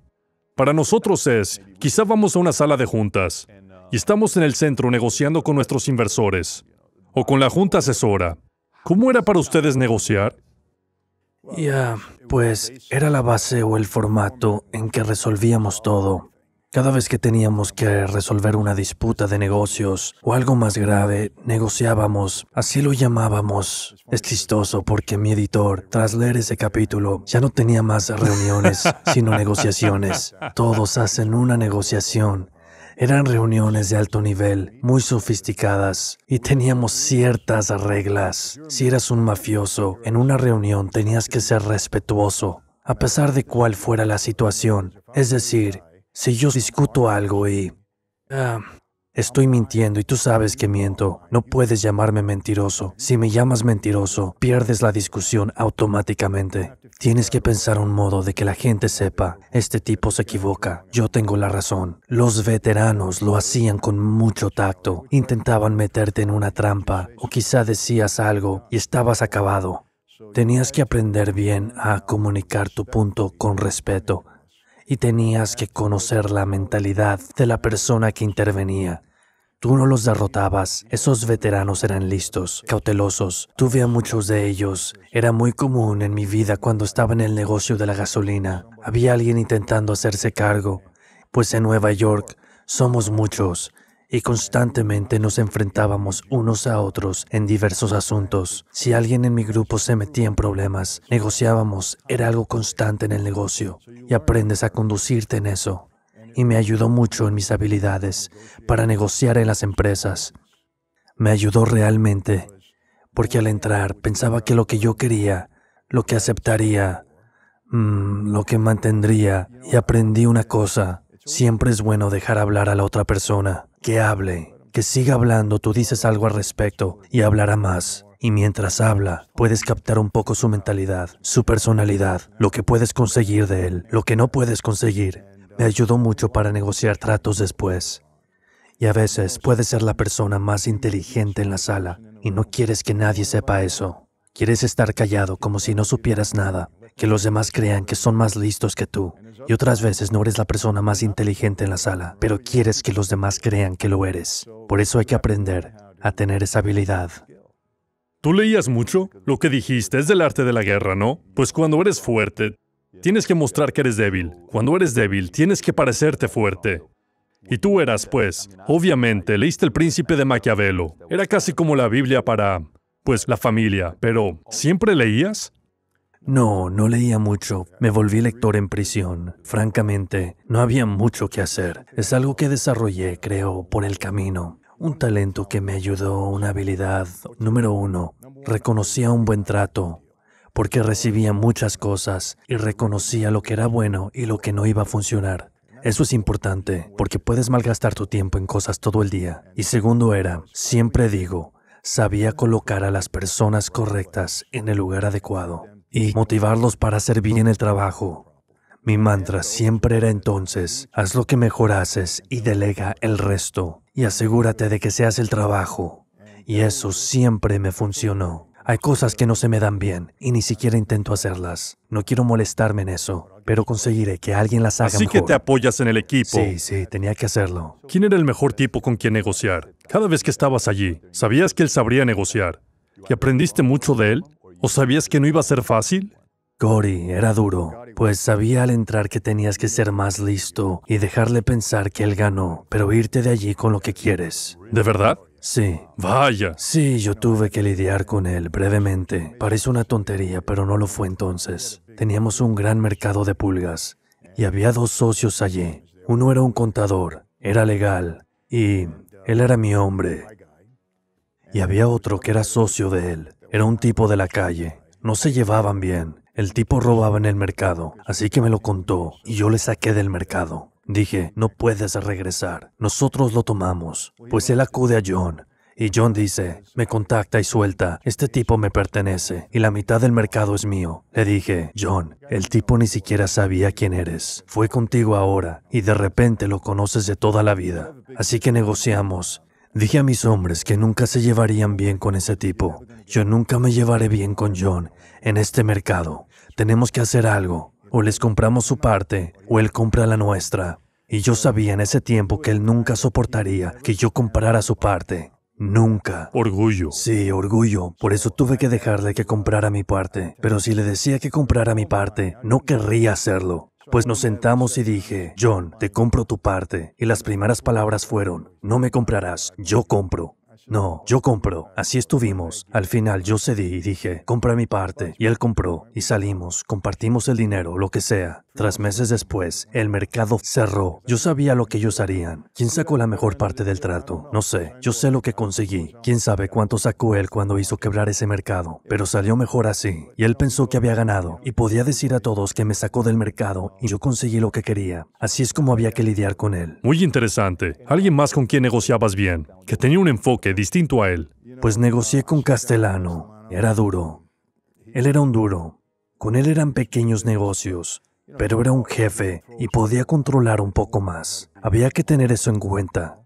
Para nosotros es, quizá vamos a una sala de juntas y estamos en el centro negociando con nuestros inversores o con la junta asesora. ¿Cómo era para ustedes negociar? Ya, pues era la base o el formato en que resolvíamos todo. Cada vez que teníamos que resolver una disputa de negocios o algo más grave, negociábamos, así lo llamábamos. Es chistoso porque mi editor, tras leer ese capítulo, ya no tenía más reuniones, sino negociaciones. Todos hacen una negociación. Eran reuniones de alto nivel, muy sofisticadas, y teníamos ciertas reglas. Si eras un mafioso, en una reunión tenías que ser respetuoso, a pesar de cuál fuera la situación. Es decir, si yo discuto algo y... Ah, estoy mintiendo y tú sabes que miento, no puedes llamarme mentiroso. Si me llamas mentiroso, pierdes la discusión automáticamente. Tienes que pensar un modo de que la gente sepa, este tipo se equivoca, yo tengo la razón. Los veteranos lo hacían con mucho tacto, intentaban meterte en una trampa o quizá decías algo y estabas acabado. Tenías que aprender bien a comunicar tu punto con respeto, y tenías que conocer la mentalidad de la persona que intervenía. Tú no los derrotabas, esos veteranos eran listos, cautelosos, tuve a muchos de ellos. Era muy común en mi vida cuando estaba en el negocio de la gasolina. Había alguien intentando hacerse cargo, pues en Nueva York somos muchos, y constantemente nos enfrentábamos unos a otros en diversos asuntos. Si alguien en mi grupo se metía en problemas, negociábamos, era algo constante en el negocio y aprendes a conducirte en eso. Y me ayudó mucho en mis habilidades para negociar en las empresas. Me ayudó realmente, porque al entrar pensaba que lo que yo quería, lo que aceptaría, mm, lo que mantendría, y aprendí una cosa, siempre es bueno dejar hablar a la otra persona que hable, que siga hablando, tú dices algo al respecto y hablará más. Y mientras habla, puedes captar un poco su mentalidad, su personalidad, lo que puedes conseguir de él, lo que no puedes conseguir. Me ayudó mucho para negociar tratos después. Y a veces puedes ser la persona más inteligente en la sala y no quieres que nadie sepa eso. Quieres estar callado como si no supieras nada, que los demás crean que son más listos que tú, y otras veces no eres la persona más inteligente en la sala, pero quieres que los demás crean que lo eres. Por eso hay que aprender a tener esa habilidad. Tú leías mucho. Lo que dijiste es del arte de la guerra, ¿no? Pues cuando eres fuerte, tienes que mostrar que eres débil. Cuando eres débil, tienes que parecerte fuerte. Y tú eras, pues, obviamente, leíste El Príncipe de Maquiavelo. Era casi como la Biblia para, pues, la familia. Pero, ¿siempre leías? No, no leía mucho. Me volví lector en prisión. Francamente, no había mucho que hacer. Es algo que desarrollé, creo, por el camino. Un talento que me ayudó, una habilidad. Número uno, reconocía un buen trato, porque recibía muchas cosas y reconocía lo que era bueno y lo que no iba a funcionar. Eso es importante, porque puedes malgastar tu tiempo en cosas todo el día. Y segundo era, siempre digo, sabía colocar a las personas correctas en el lugar adecuado y motivarlos para hacer bien el trabajo. Mi mantra siempre era entonces, haz lo que mejor haces y delega el resto, y asegúrate de que seas el trabajo. Y eso siempre me funcionó. Hay cosas que no se me dan bien y ni siquiera intento hacerlas. No quiero molestarme en eso, pero conseguiré que alguien las haga. Así que te apoyas en el equipo. Sí, sí, tenía que hacerlo. ¿Quién era el mejor tipo con quien negociar? Cada vez que estabas allí, sabías que él sabría negociar. ¿Y aprendiste mucho de él? ¿O sabías que no iba a ser fácil? Cory era duro, pues sabía al entrar que tenías que ser más listo y dejarle pensar que él ganó, pero irte de allí con lo que quieres. ¿De verdad? Sí. Vaya. Sí, yo tuve que lidiar con él brevemente. Parece una tontería, pero no lo fue entonces. Teníamos un gran mercado de pulgas y había dos socios allí. Uno era un contador, era legal, y él era mi hombre. Y había otro que era socio de él. Era un tipo de la calle. No se llevaban bien. El tipo robaba en el mercado, así que me lo contó y yo le saqué del mercado. Dije, no puedes regresar. Nosotros lo tomamos. Pues él acude a John. Y John dice, me contacta y suelta, este tipo me pertenece y la mitad del mercado es mío. Le dije, John, el tipo ni siquiera sabía quién eres. Fue contigo ahora y de repente lo conoces de toda la vida. Así que negociamos Dije a mis hombres que nunca se llevarían bien con ese tipo. Yo nunca me llevaré bien con John en este mercado. Tenemos que hacer algo. O les compramos su parte, o él compra la nuestra. Y yo sabía en ese tiempo que él nunca soportaría que yo comprara su parte. Nunca. Orgullo. Sí, orgullo. Por eso tuve que dejarle que comprara mi parte. Pero si le decía que comprara mi parte, no querría hacerlo. Pues nos sentamos y dije, John, te compro tu parte. Y las primeras palabras fueron, no me comprarás, yo compro. No, yo compro. Así estuvimos. Al final yo cedí y dije, compra mi parte. Y él compró. Y salimos, compartimos el dinero, lo que sea. Tras meses después, el mercado cerró. Yo sabía lo que ellos harían. ¿Quién sacó la mejor parte del trato? No sé. Yo sé lo que conseguí. ¿Quién sabe cuánto sacó él cuando hizo quebrar ese mercado? Pero salió mejor así. Y él pensó que había ganado. Y podía decir a todos que me sacó del mercado y yo conseguí lo que quería. Así es como había que lidiar con él. Muy interesante. Alguien más con quien negociabas bien. Que tenía un enfoque distinto a él. Pues negocié con Castellano. Era duro. Él era un duro. Con él eran pequeños negocios. Pero era un jefe y podía controlar un poco más. Había que tener eso en cuenta.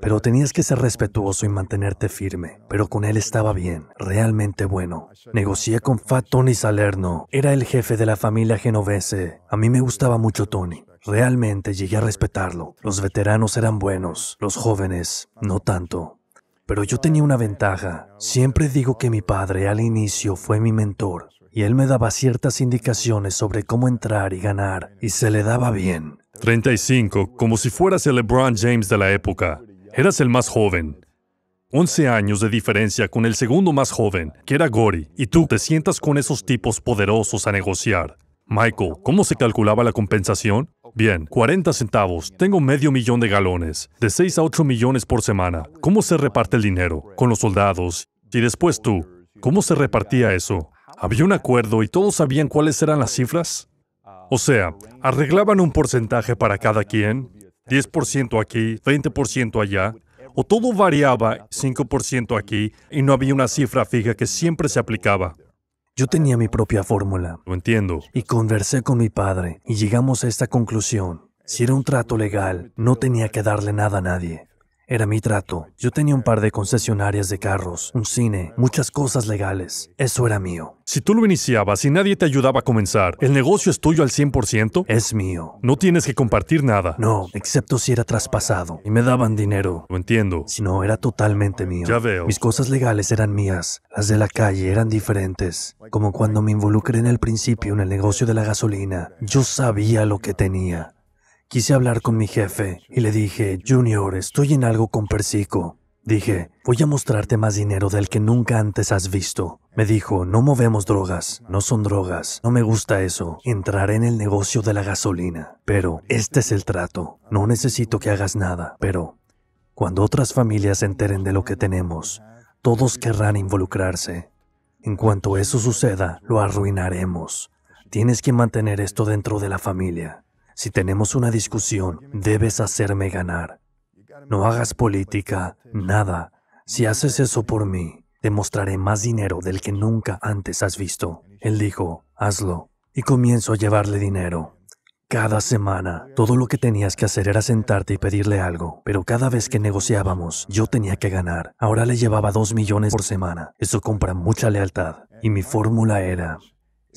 Pero tenías que ser respetuoso y mantenerte firme. Pero con él estaba bien, realmente bueno. Negocié con Fat Tony Salerno. Era el jefe de la familia genovese. A mí me gustaba mucho Tony. Realmente llegué a respetarlo. Los veteranos eran buenos, los jóvenes no tanto. Pero yo tenía una ventaja. Siempre digo que mi padre al inicio fue mi mentor y él me daba ciertas indicaciones sobre cómo entrar y ganar y se le daba bien. 35, como si fueras el LeBron James de la época. Eras el más joven. 11 años de diferencia con el segundo más joven, que era Gori, y tú te sientas con esos tipos poderosos a negociar. Michael, ¿cómo se calculaba la compensación? Bien, 40 centavos. Tengo medio millón de galones, de 6 a 8 millones por semana. ¿Cómo se reparte el dinero? Con los soldados. Y después tú. ¿Cómo se repartía eso? ¿Había un acuerdo y todos sabían cuáles eran las cifras? O sea, arreglaban un porcentaje para cada quien, 10% aquí, 20% allá, o todo variaba 5% aquí y no había una cifra fija que siempre se aplicaba. Yo tenía mi propia fórmula. Lo entiendo. Y conversé con mi padre y llegamos a esta conclusión. Si era un trato legal, no tenía que darle nada a nadie. Era mi trato. Yo tenía un par de concesionarias de carros, un cine, muchas cosas legales. Eso era mío. Si tú lo iniciabas y nadie te ayudaba a comenzar, ¿el negocio es tuyo al 100%? Es mío. No tienes que compartir nada. No, excepto si era traspasado y me daban dinero. Lo entiendo. Si no, era totalmente mío. Ya veo. Mis cosas legales eran mías. Las de la calle eran diferentes. Como cuando me involucré en el principio en el negocio de la gasolina. Yo sabía lo que tenía. Quise hablar con mi jefe y le dije, Junior, estoy en algo con Persico. Dije, voy a mostrarte más dinero del que nunca antes has visto. Me dijo, no movemos drogas, no son drogas, no me gusta eso, entraré en el negocio de la gasolina. Pero este es el trato, no necesito que hagas nada, pero cuando otras familias se enteren de lo que tenemos, todos querrán involucrarse. En cuanto eso suceda, lo arruinaremos. Tienes que mantener esto dentro de la familia. Si tenemos una discusión, debes hacerme ganar. No hagas política, nada. Si haces eso por mí, te mostraré más dinero del que nunca antes has visto. Él dijo, hazlo. Y comienzo a llevarle dinero. Cada semana, todo lo que tenías que hacer era sentarte y pedirle algo, pero cada vez que negociábamos, yo tenía que ganar. Ahora le llevaba dos millones por semana. Eso compra mucha lealtad. Y mi fórmula era,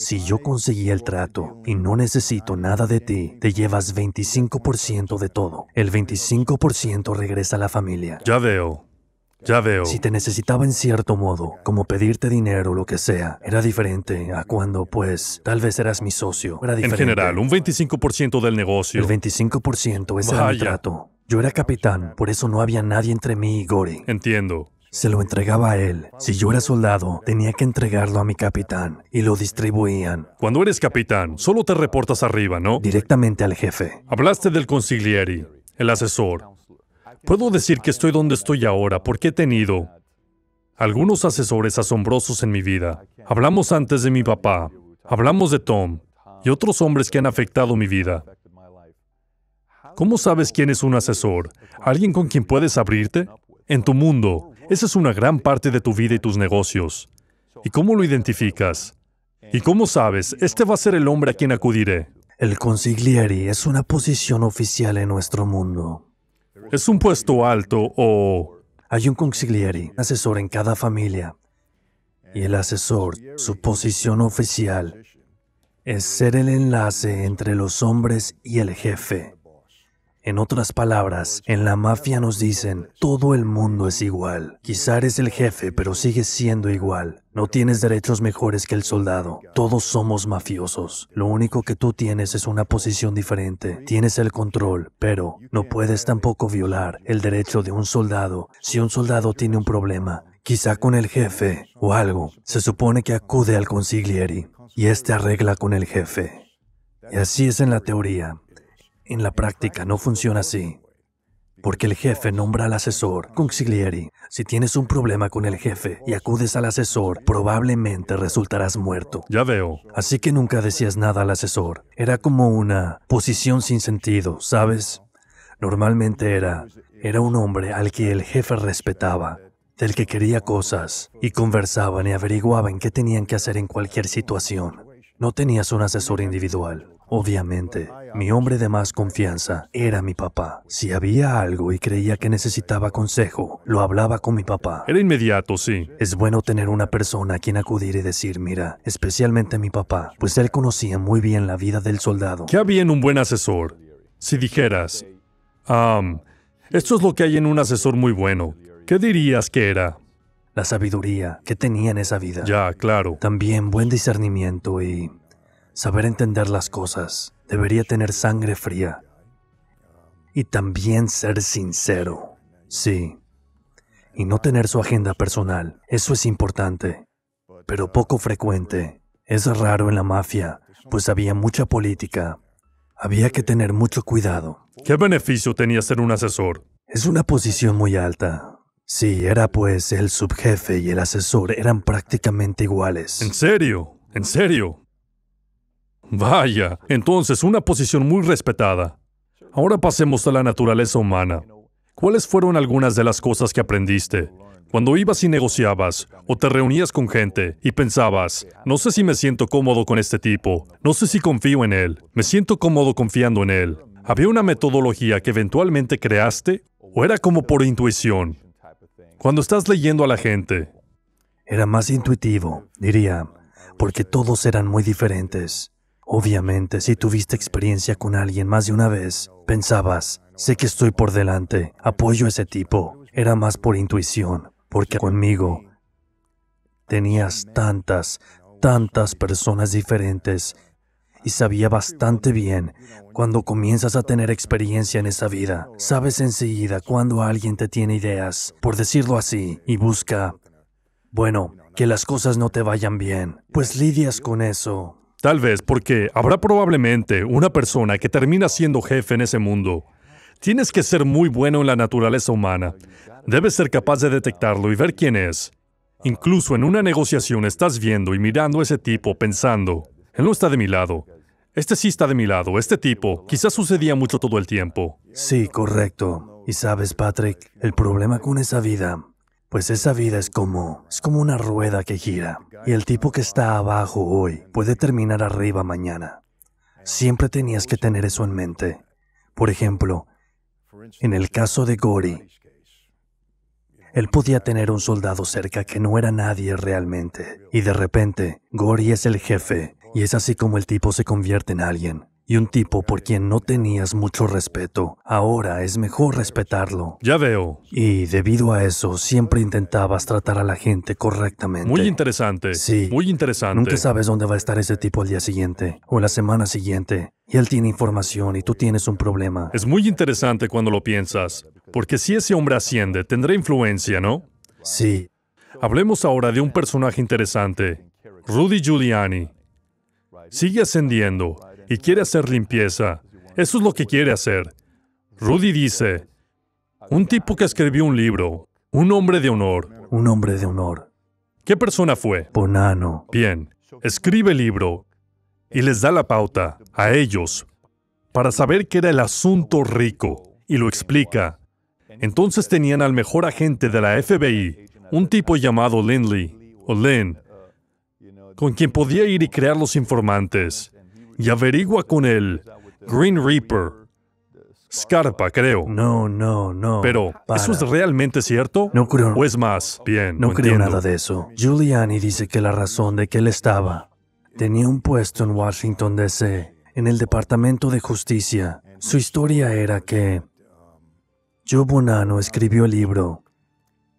si yo conseguí el trato y no necesito nada de ti, te llevas 25% de todo. El 25% regresa a la familia. Ya veo. Ya veo. Si te necesitaba en cierto modo, como pedirte dinero o lo que sea, era diferente a cuando, pues, tal vez eras mi socio. Era diferente. En general, un 25% del negocio. El 25% es el trato. Yo era capitán, por eso no había nadie entre mí y Gore. Entiendo. Se lo entregaba a él. Si yo era soldado, tenía que entregarlo a mi capitán y lo distribuían. Cuando eres capitán, solo te reportas arriba, ¿no? Directamente al jefe. Hablaste del consiglieri, el asesor. Puedo decir que estoy donde estoy ahora porque he tenido algunos asesores asombrosos en mi vida. Hablamos antes de mi papá, hablamos de Tom y otros hombres que han afectado mi vida. ¿Cómo sabes quién es un asesor? ¿Alguien con quien puedes abrirte? En tu mundo, esa es una gran parte de tu vida y tus negocios. ¿Y cómo lo identificas? ¿Y cómo sabes? Este va a ser el hombre a quien acudiré. El consigliere es una posición oficial en nuestro mundo. Es un puesto alto o... Hay un consigliere, asesor en cada familia. Y el asesor, su posición oficial, es ser el enlace entre los hombres y el jefe. En otras palabras, en la mafia nos dicen, todo el mundo es igual. Quizá eres el jefe, pero sigues siendo igual. No tienes derechos mejores que el soldado. Todos somos mafiosos. Lo único que tú tienes es una posición diferente. Tienes el control, pero no puedes tampoco violar el derecho de un soldado. Si un soldado tiene un problema, quizá con el jefe o algo, se supone que acude al consigliere y éste arregla con el jefe. Y así es en la teoría. En la práctica no funciona así, porque el jefe nombra al asesor, consiglieri. Si tienes un problema con el jefe y acudes al asesor, probablemente resultarás muerto. Ya veo. Así que nunca decías nada al asesor. Era como una posición sin sentido, ¿sabes? Normalmente era, era un hombre al que el jefe respetaba, del que quería cosas, y conversaban y averiguaban qué tenían que hacer en cualquier situación. No tenías un asesor individual. Obviamente, mi hombre de más confianza era mi papá. Si había algo y creía que necesitaba consejo, lo hablaba con mi papá. Era inmediato, sí. Es bueno tener una persona a quien acudir y decir, mira, especialmente mi papá, pues él conocía muy bien la vida del soldado. ¿Qué había en un buen asesor? Si dijeras, ah, esto es lo que hay en un asesor muy bueno, ¿qué dirías que era? La sabiduría que tenía en esa vida. Ya, claro. También buen discernimiento y saber entender las cosas, debería tener sangre fría y también ser sincero. Sí. Y no tener su agenda personal, eso es importante, pero poco frecuente. Es raro en la mafia, pues había mucha política. Había que tener mucho cuidado. ¿Qué beneficio tenía ser un asesor? Es una posición muy alta. Sí, era pues el subjefe y el asesor eran prácticamente iguales. ¿En serio? ¿En serio? Vaya, entonces una posición muy respetada. Ahora pasemos a la naturaleza humana. ¿Cuáles fueron algunas de las cosas que aprendiste? Cuando ibas y negociabas, o te reunías con gente y pensabas, no sé si me siento cómodo con este tipo, no sé si confío en él, me siento cómodo confiando en él. ¿Había una metodología que eventualmente creaste o era como por intuición? Cuando estás leyendo a la gente. Era más intuitivo, diría, porque todos eran muy diferentes. Obviamente, si tuviste experiencia con alguien más de una vez, pensabas, sé que estoy por delante, apoyo a ese tipo. Era más por intuición, porque conmigo tenías tantas, tantas personas diferentes y sabía bastante bien cuando comienzas a tener experiencia en esa vida. Sabes enseguida cuando alguien te tiene ideas, por decirlo así, y busca, bueno, que las cosas no te vayan bien. Pues lidias con eso Tal vez porque habrá probablemente una persona que termina siendo jefe en ese mundo. Tienes que ser muy bueno en la naturaleza humana. Debes ser capaz de detectarlo y ver quién es. Incluso en una negociación estás viendo y mirando a ese tipo pensando, él no está de mi lado. Este sí está de mi lado, este tipo. Quizás sucedía mucho todo el tiempo. Sí, correcto. Y sabes, Patrick, el problema con esa vida pues esa vida es como, es como una rueda que gira, y el tipo que está abajo hoy puede terminar arriba mañana. Siempre tenías que tener eso en mente. Por ejemplo, en el caso de Gori, él podía tener un soldado cerca que no era nadie realmente, y de repente, Gori es el jefe, y es así como el tipo se convierte en alguien y un tipo por quien no tenías mucho respeto. Ahora es mejor respetarlo. Ya veo. Y debido a eso, siempre intentabas tratar a la gente correctamente. Muy interesante. Sí. Muy interesante. Nunca sabes dónde va a estar ese tipo al día siguiente o la semana siguiente. Y él tiene información y tú tienes un problema. Es muy interesante cuando lo piensas, porque si ese hombre asciende, tendrá influencia, ¿no? Sí. Hablemos ahora de un personaje interesante, Rudy Giuliani. Sigue ascendiendo, y quiere hacer limpieza. Eso es lo que quiere hacer. Rudy dice, un tipo que escribió un libro, un hombre de honor. Un hombre de honor. ¿Qué persona fue? Bonano. Bien, escribe el libro y les da la pauta a ellos para saber qué era el asunto rico y lo explica. Entonces tenían al mejor agente de la FBI, un tipo llamado Lindley, o Lynn, con quien podía ir y crear los informantes y averigua con el Green Reaper. Scarpa, creo. No, no, no. Pero, ¿eso es realmente cierto? No creo. ¿O es más? Bien. No, creo nada de eso. Giuliani dice que la razón de que él estaba tenía un puesto en Washington, D.C., en el Departamento de Justicia. Su historia era que Joe Bonanno escribió el libro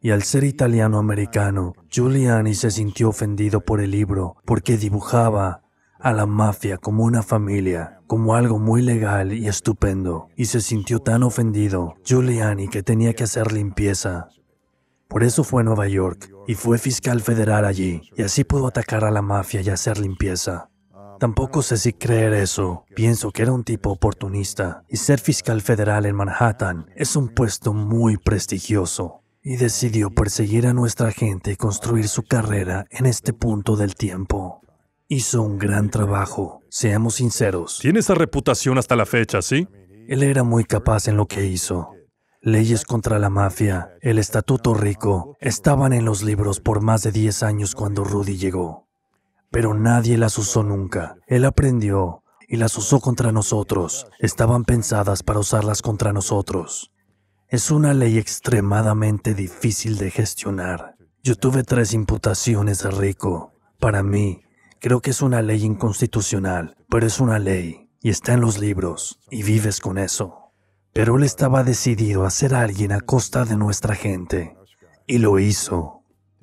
y al ser italiano-americano, Giuliani se sintió ofendido por el libro porque dibujaba a la mafia como una familia, como algo muy legal y estupendo, y se sintió tan ofendido Giuliani que tenía que hacer limpieza. Por eso fue a Nueva York y fue fiscal federal allí, y así pudo atacar a la mafia y hacer limpieza. Tampoco sé si creer eso. Pienso que era un tipo oportunista, y ser fiscal federal en Manhattan es un puesto muy prestigioso y decidió perseguir a nuestra gente y construir su carrera en este punto del tiempo. Hizo un gran trabajo, seamos sinceros. Tiene esa reputación hasta la fecha, ¿sí? Él era muy capaz en lo que hizo. Leyes contra la mafia, el Estatuto Rico, estaban en los libros por más de 10 años cuando Rudy llegó. Pero nadie las usó nunca. Él aprendió y las usó contra nosotros. Estaban pensadas para usarlas contra nosotros. Es una ley extremadamente difícil de gestionar. Yo tuve tres imputaciones de Rico. Para mí, Creo que es una ley inconstitucional, pero es una ley y está en los libros y vives con eso. Pero él estaba decidido a ser alguien a costa de nuestra gente y lo hizo.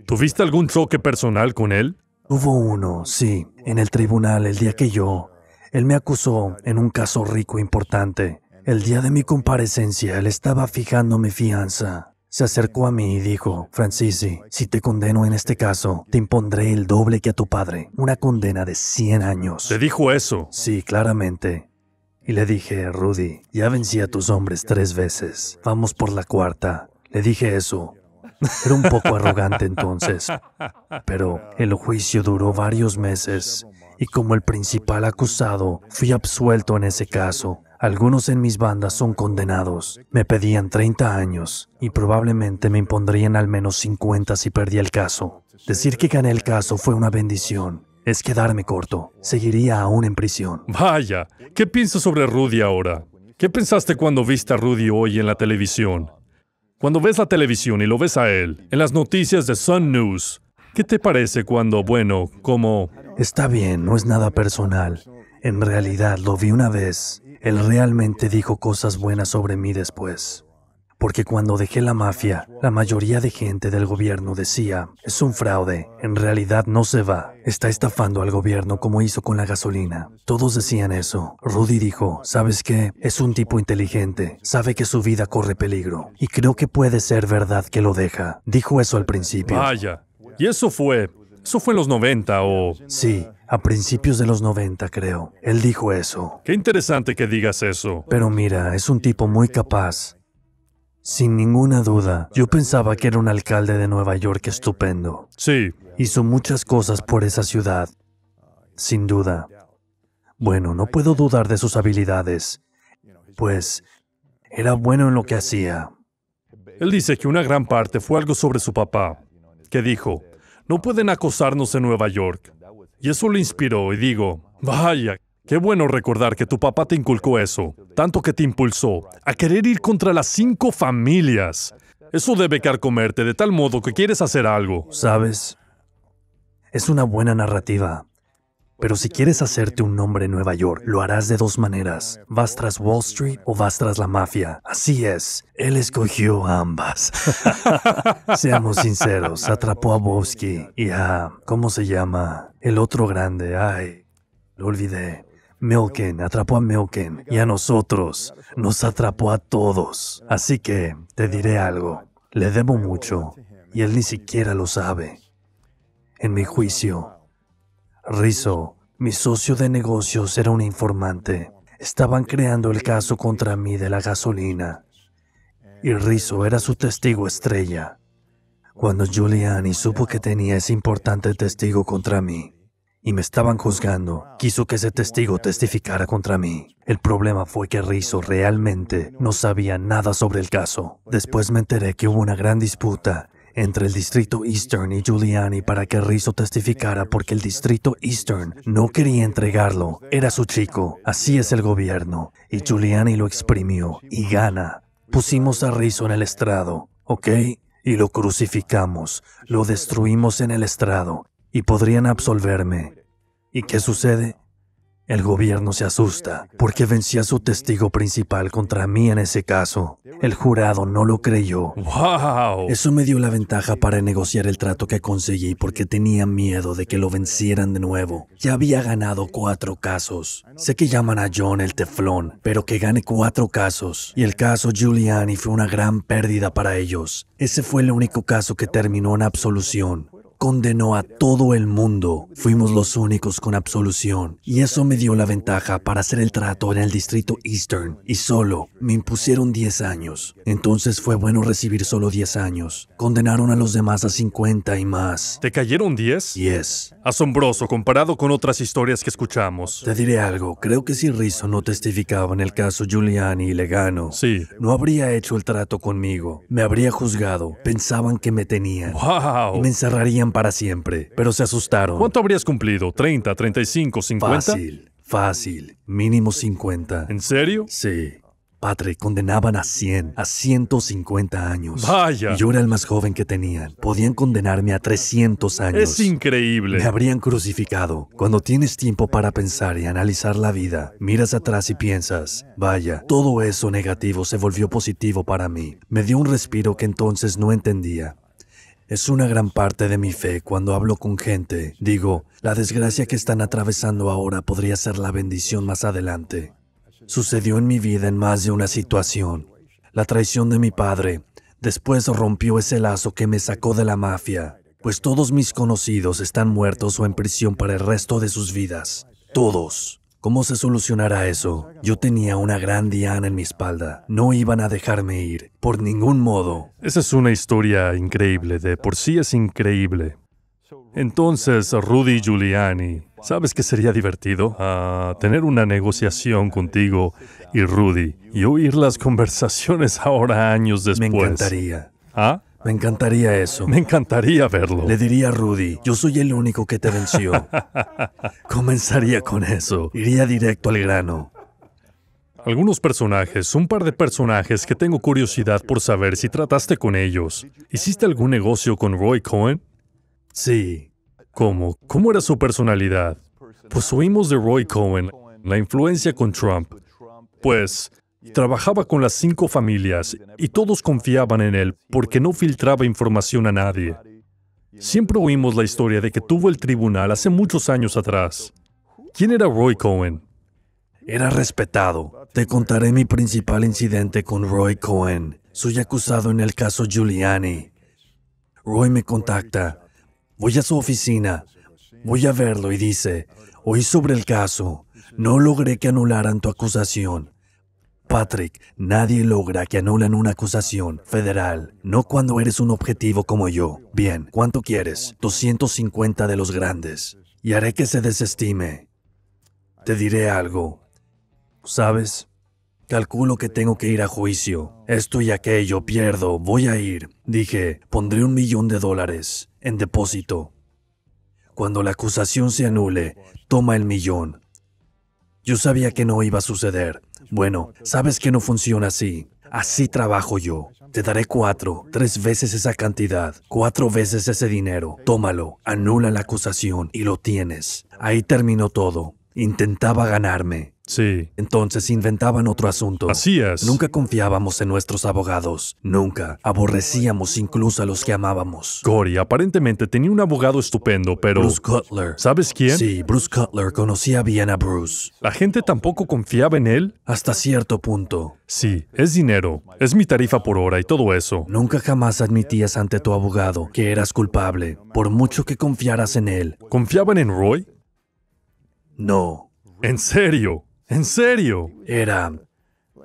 ¿Tuviste algún choque personal con él? Hubo uno, sí, en el tribunal el día que yo. Él me acusó en un caso rico e importante. El día de mi comparecencia él estaba fijando mi fianza se acercó a mí y dijo, Francisi, si te condeno en este caso, te impondré el doble que a tu padre, una condena de 100 años. ¿Te dijo eso? Sí, claramente. Y le dije, Rudy, ya vencí a tus hombres tres veces, vamos por la cuarta. Le dije eso. Era un poco arrogante entonces, pero el juicio duró varios meses y como el principal acusado fui absuelto en ese caso algunos en mis bandas son condenados. Me pedían 30 años y probablemente me impondrían al menos 50 si perdía el caso. Decir que gané el caso fue una bendición. Es quedarme corto. Seguiría aún en prisión. Vaya, ¿qué piensas sobre Rudy ahora? ¿Qué pensaste cuando viste a Rudy hoy en la televisión? Cuando ves la televisión y lo ves a él, en las noticias de Sun News, ¿qué te parece cuando, bueno, como... Está bien, no es nada personal. En realidad lo vi una vez él realmente dijo cosas buenas sobre mí después. Porque cuando dejé la mafia, la mayoría de gente del gobierno decía, es un fraude, en realidad no se va, está estafando al gobierno como hizo con la gasolina. Todos decían eso. Rudy dijo, ¿sabes qué? Es un tipo inteligente, sabe que su vida corre peligro, y creo que puede ser verdad que lo deja. Dijo eso al principio. Vaya, y eso fue, eso fue en los 90 o... Sí, a principios de los 90, creo. Él dijo eso. Qué interesante que digas eso. Pero mira, es un tipo muy capaz. Sin ninguna duda, yo pensaba que era un alcalde de Nueva York estupendo. Sí. Hizo muchas cosas por esa ciudad. Sin duda. Bueno, no puedo dudar de sus habilidades. Pues, era bueno en lo que hacía. Él dice que una gran parte fue algo sobre su papá, que dijo, no pueden acosarnos en Nueva York. Y eso lo inspiró y digo, vaya, qué bueno recordar que tu papá te inculcó eso, tanto que te impulsó a querer ir contra las cinco familias. Eso debe carcomerte de tal modo que quieres hacer algo. Sabes, es una buena narrativa. Pero si quieres hacerte un nombre en Nueva York, lo harás de dos maneras. Vas tras Wall Street o vas tras la mafia. Así es, él escogió ambas. Seamos sinceros, atrapó a Bosky y a... ¿Cómo se llama? El otro grande, ay, lo olvidé. Milken atrapó a Milken y a nosotros. Nos atrapó a todos. Así que te diré algo. Le debo mucho y él ni siquiera lo sabe. En mi juicio, Rizzo, mi socio de negocios, era un informante. Estaban creando el caso contra mí de la gasolina. Y Rizzo era su testigo estrella. Cuando Giuliani supo que tenía ese importante testigo contra mí y me estaban juzgando, quiso que ese testigo testificara contra mí. El problema fue que Rizzo realmente no sabía nada sobre el caso. Después me enteré que hubo una gran disputa entre el distrito Eastern y Giuliani para que Rizzo testificara porque el distrito Eastern no quería entregarlo. Era su chico, así es el gobierno. Y Giuliani lo exprimió y gana. Pusimos a Rizzo en el estrado, ¿ok? Y lo crucificamos, lo destruimos en el estrado y podrían absolverme. ¿Y qué sucede? El gobierno se asusta porque vencía a su testigo principal contra mí en ese caso. El jurado no lo creyó. ¡Wow! Eso me dio la ventaja para negociar el trato que conseguí porque tenía miedo de que lo vencieran de nuevo. Ya había ganado cuatro casos. Sé que llaman a John el teflón, pero que gane cuatro casos. Y el caso Giuliani fue una gran pérdida para ellos. Ese fue el único caso que terminó en absolución condenó a todo el mundo. Fuimos los únicos con absolución y eso me dio la ventaja para hacer el trato en el distrito Eastern y solo me impusieron 10 años. Entonces fue bueno recibir solo 10 años. Condenaron a los demás a 50 y más. ¿Te cayeron 10? 10. Asombroso comparado con otras historias que escuchamos. Te diré algo, creo que si Rizzo no testificaba en el caso Giuliani y Legano, sí. no habría hecho el trato conmigo. Me habría juzgado, pensaban que me tenían. ¡Wow! me encerrarían para siempre, pero se asustaron. ¿Cuánto habrías cumplido? ¿30, 35, 50? Fácil, fácil, mínimo 50. ¿En serio? Sí. Padre, condenaban a 100, a 150 años. Vaya. Y yo era el más joven que tenían. Podían condenarme a 300 años. Es increíble. Me habrían crucificado. Cuando tienes tiempo para pensar y analizar la vida, miras atrás y piensas, vaya, todo eso negativo se volvió positivo para mí. Me dio un respiro que entonces no entendía. Es una gran parte de mi fe cuando hablo con gente. Digo, la desgracia que están atravesando ahora podría ser la bendición más adelante. Sucedió en mi vida en más de una situación. La traición de mi padre después rompió ese lazo que me sacó de la mafia, pues todos mis conocidos están muertos o en prisión para el resto de sus vidas. Todos. ¿Cómo se solucionará eso? Yo tenía una gran diana en mi espalda. No iban a dejarme ir, por ningún modo. Esa es una historia increíble, de por sí es increíble. Entonces, Rudy Giuliani, ¿sabes qué sería divertido? Ah, tener una negociación contigo y Rudy y oír las conversaciones ahora años después. Me encantaría. ¿Ah? Me encantaría eso. Me encantaría verlo. Le diría a Rudy, yo soy el único que te venció. Comenzaría con eso. Iría directo al grano. Algunos personajes, un par de personajes que tengo curiosidad por saber si trataste con ellos. ¿Hiciste algún negocio con Roy Cohen? Sí. ¿Cómo? ¿Cómo era su personalidad? Pues oímos de Roy Cohen, la influencia con Trump. Pues, Trabajaba con las cinco familias y todos confiaban en él porque no filtraba información a nadie. Siempre oímos la historia de que tuvo el tribunal hace muchos años atrás. ¿Quién era Roy Cohen? Era respetado. Te contaré mi principal incidente con Roy Cohen. Soy acusado en el caso Giuliani. Roy me contacta. Voy a su oficina. Voy a verlo y dice, oí sobre el caso. No logré que anularan tu acusación. Patrick, nadie logra que anulen una acusación federal, no cuando eres un objetivo como yo. Bien, ¿cuánto quieres? 250 de los grandes. Y haré que se desestime. Te diré algo. ¿Sabes? Calculo que tengo que ir a juicio. Esto y aquello, pierdo, voy a ir. Dije, pondré un millón de dólares en depósito. Cuando la acusación se anule, toma el millón. Yo sabía que no iba a suceder, bueno, sabes que no funciona así. Así trabajo yo. Te daré cuatro, tres veces esa cantidad, cuatro veces ese dinero. Tómalo, anula la acusación y lo tienes. Ahí terminó todo. Intentaba ganarme. Sí. Entonces inventaban otro asunto. Así es. Nunca confiábamos en nuestros abogados. Nunca. Aborrecíamos incluso a los que amábamos. Cory aparentemente tenía un abogado estupendo, pero... Bruce Cutler. ¿Sabes quién? Sí, Bruce Cutler conocía bien a Bruce. ¿La gente tampoco confiaba en él? Hasta cierto punto. Sí, es dinero. Es mi tarifa por hora y todo eso. Nunca jamás admitías ante tu abogado que eras culpable, por mucho que confiaras en él. ¿Confiaban en Roy? No. ¿En serio? ¿En serio? Era...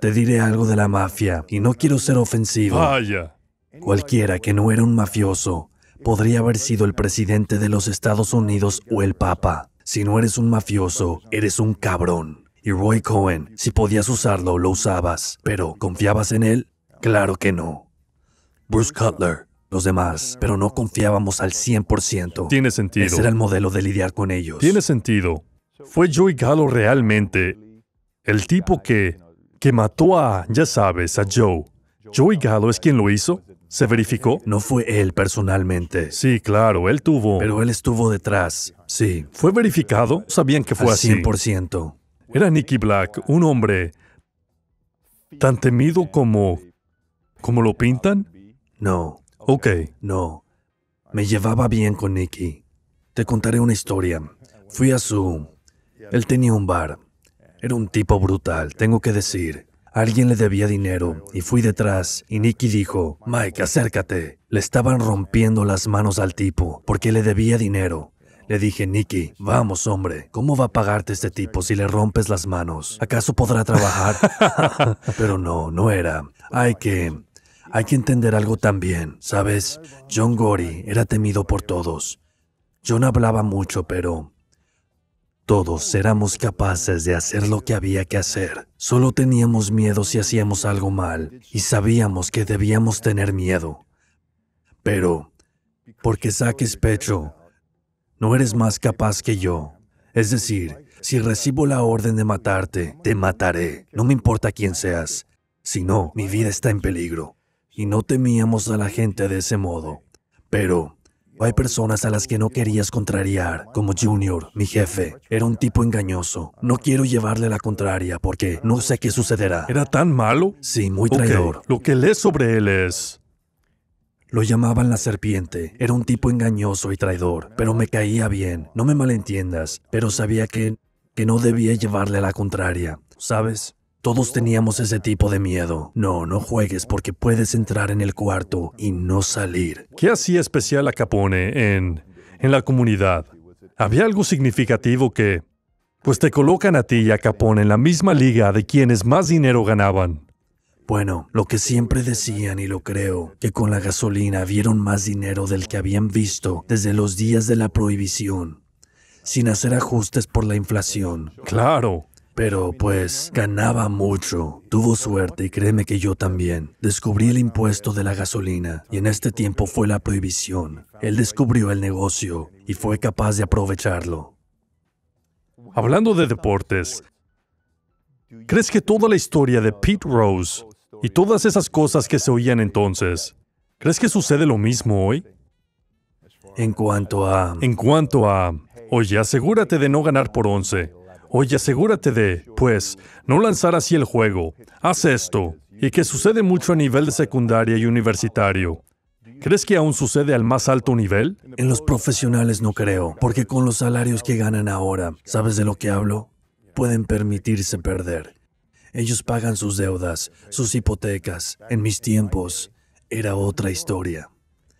Te diré algo de la mafia, y no quiero ser ofensivo. Vaya. Cualquiera que no era un mafioso podría haber sido el presidente de los Estados Unidos o el Papa. Si no eres un mafioso, eres un cabrón. Y Roy Cohen, si podías usarlo, lo usabas. Pero, ¿confiabas en él? Claro que no. Bruce Cutler, los demás, pero no confiábamos al 100%. Tiene sentido. Ese era el modelo de lidiar con ellos. Tiene sentido. ¿Fue Joey Gallo realmente el tipo que, que mató a, ya sabes, a Joe. y Gallo es quien lo hizo. ¿Se verificó? No fue él personalmente. Sí, claro, él tuvo. Pero él estuvo detrás. Sí. ¿Fue verificado? Sabían que fue así. 100%. Era Nicky Black, un hombre tan temido como. como lo pintan? No. Ok. No. Me llevaba bien con Nicky. Te contaré una historia. Fui a su. Él tenía un bar. Era un tipo brutal, tengo que decir. Alguien le debía dinero y fui detrás y Nicky dijo, Mike, acércate. Le estaban rompiendo las manos al tipo porque le debía dinero. Le dije, Nicky, vamos hombre, ¿cómo va a pagarte este tipo si le rompes las manos? ¿Acaso podrá trabajar? Pero no, no era. Hay que... Hay que entender algo también, ¿sabes? John Gory era temido por todos. John hablaba mucho, pero todos éramos capaces de hacer lo que había que hacer. Solo teníamos miedo si hacíamos algo mal y sabíamos que debíamos tener miedo. Pero, porque saques pecho, no eres más capaz que yo. Es decir, si recibo la orden de matarte, te mataré. No me importa quién seas. Si no, mi vida está en peligro. Y no temíamos a la gente de ese modo. Pero, hay personas a las que no querías contrariar, como Junior, mi jefe. Era un tipo engañoso. No quiero llevarle la contraria porque no sé qué sucederá. ¿Era tan malo? Sí, muy traidor. Lo que lees sobre él es... Lo llamaban la serpiente, era un tipo engañoso y traidor, pero me caía bien, no me malentiendas, pero sabía que, que no debía llevarle la contraria, ¿sabes? Todos teníamos ese tipo de miedo. No, no juegues porque puedes entrar en el cuarto y no salir. ¿Qué hacía especial a Capone en, en la comunidad? Había algo significativo que... Pues te colocan a ti y a Capone en la misma liga de quienes más dinero ganaban. Bueno, lo que siempre decían y lo creo, que con la gasolina vieron más dinero del que habían visto desde los días de la prohibición, sin hacer ajustes por la inflación. Claro, pero pues ganaba mucho, tuvo suerte y créeme que yo también. Descubrí el impuesto de la gasolina y en este tiempo fue la prohibición. Él descubrió el negocio y fue capaz de aprovecharlo. Hablando de deportes, ¿crees que toda la historia de Pete Rose y todas esas cosas que se oían entonces, ¿crees que sucede lo mismo hoy? En cuanto a... En cuanto a... Oye, asegúrate de no ganar por once. Oye, asegúrate de, pues, no lanzar así el juego. Haz esto. Y que sucede mucho a nivel de secundaria y universitario. ¿Crees que aún sucede al más alto nivel? En los profesionales no creo, porque con los salarios que ganan ahora, ¿sabes de lo que hablo? Pueden permitirse perder. Ellos pagan sus deudas, sus hipotecas. En mis tiempos, era otra historia.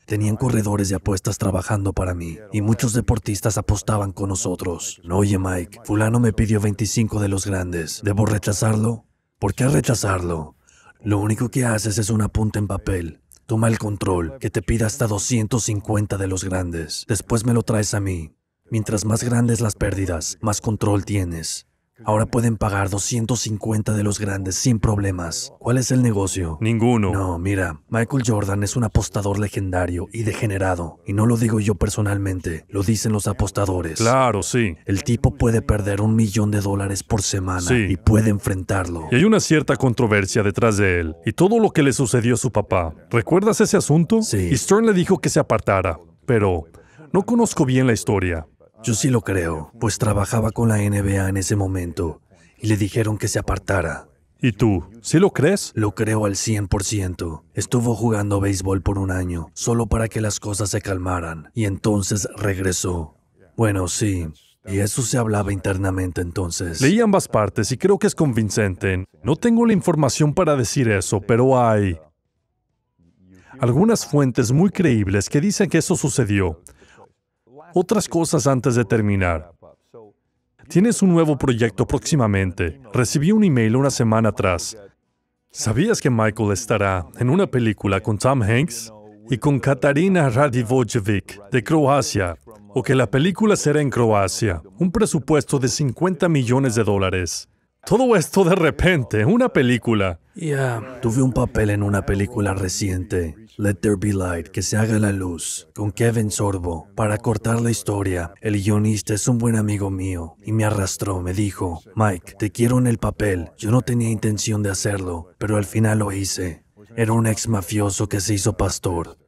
Tenían corredores de apuestas trabajando para mí y muchos deportistas apostaban con nosotros. No, oye Mike, fulano me pidió 25 de los grandes. ¿Debo rechazarlo? ¿Por qué rechazarlo? Lo único que haces es una punta en papel. Toma el control, que te pida hasta 250 de los grandes. Después me lo traes a mí. Mientras más grandes las pérdidas, más control tienes. Ahora pueden pagar 250 de los grandes sin problemas. ¿Cuál es el negocio? Ninguno. No, mira, Michael Jordan es un apostador legendario y degenerado. Y no lo digo yo personalmente, lo dicen los apostadores. Claro, sí. El tipo puede perder un millón de dólares por semana y puede enfrentarlo. Y hay una cierta controversia detrás de él y todo lo que le sucedió a su papá. ¿Recuerdas ese asunto? Sí. Y Stern le dijo que se apartara, pero no conozco bien la historia. Yo sí lo creo, pues trabajaba con la NBA en ese momento y le dijeron que se apartara. ¿Y tú? ¿Sí lo crees? Lo creo al 100%. Estuvo jugando béisbol por un año, solo para que las cosas se calmaran, y entonces regresó. Bueno, sí, y eso se hablaba internamente entonces. Leí ambas partes y creo que es convincente. No tengo la información para decir eso, pero hay algunas fuentes muy creíbles que dicen que eso sucedió. Otras cosas antes de terminar. Tienes un nuevo proyecto próximamente. Recibí un email una semana atrás. ¿Sabías que Michael estará en una película con Tom Hanks y con Katarina Radivojevic de Croacia? ¿O que la película será en Croacia? Un presupuesto de 50 millones de dólares. Todo esto de repente, una película. Ya, tuve un papel en una película reciente, Let There Be Light, que se haga la luz, con Kevin Sorbo. Para cortar la historia, el guionista es un buen amigo mío y me arrastró, me dijo, Mike, te quiero en el papel. Yo no tenía intención de hacerlo, pero al final lo hice. Era un ex mafioso que se hizo pastor.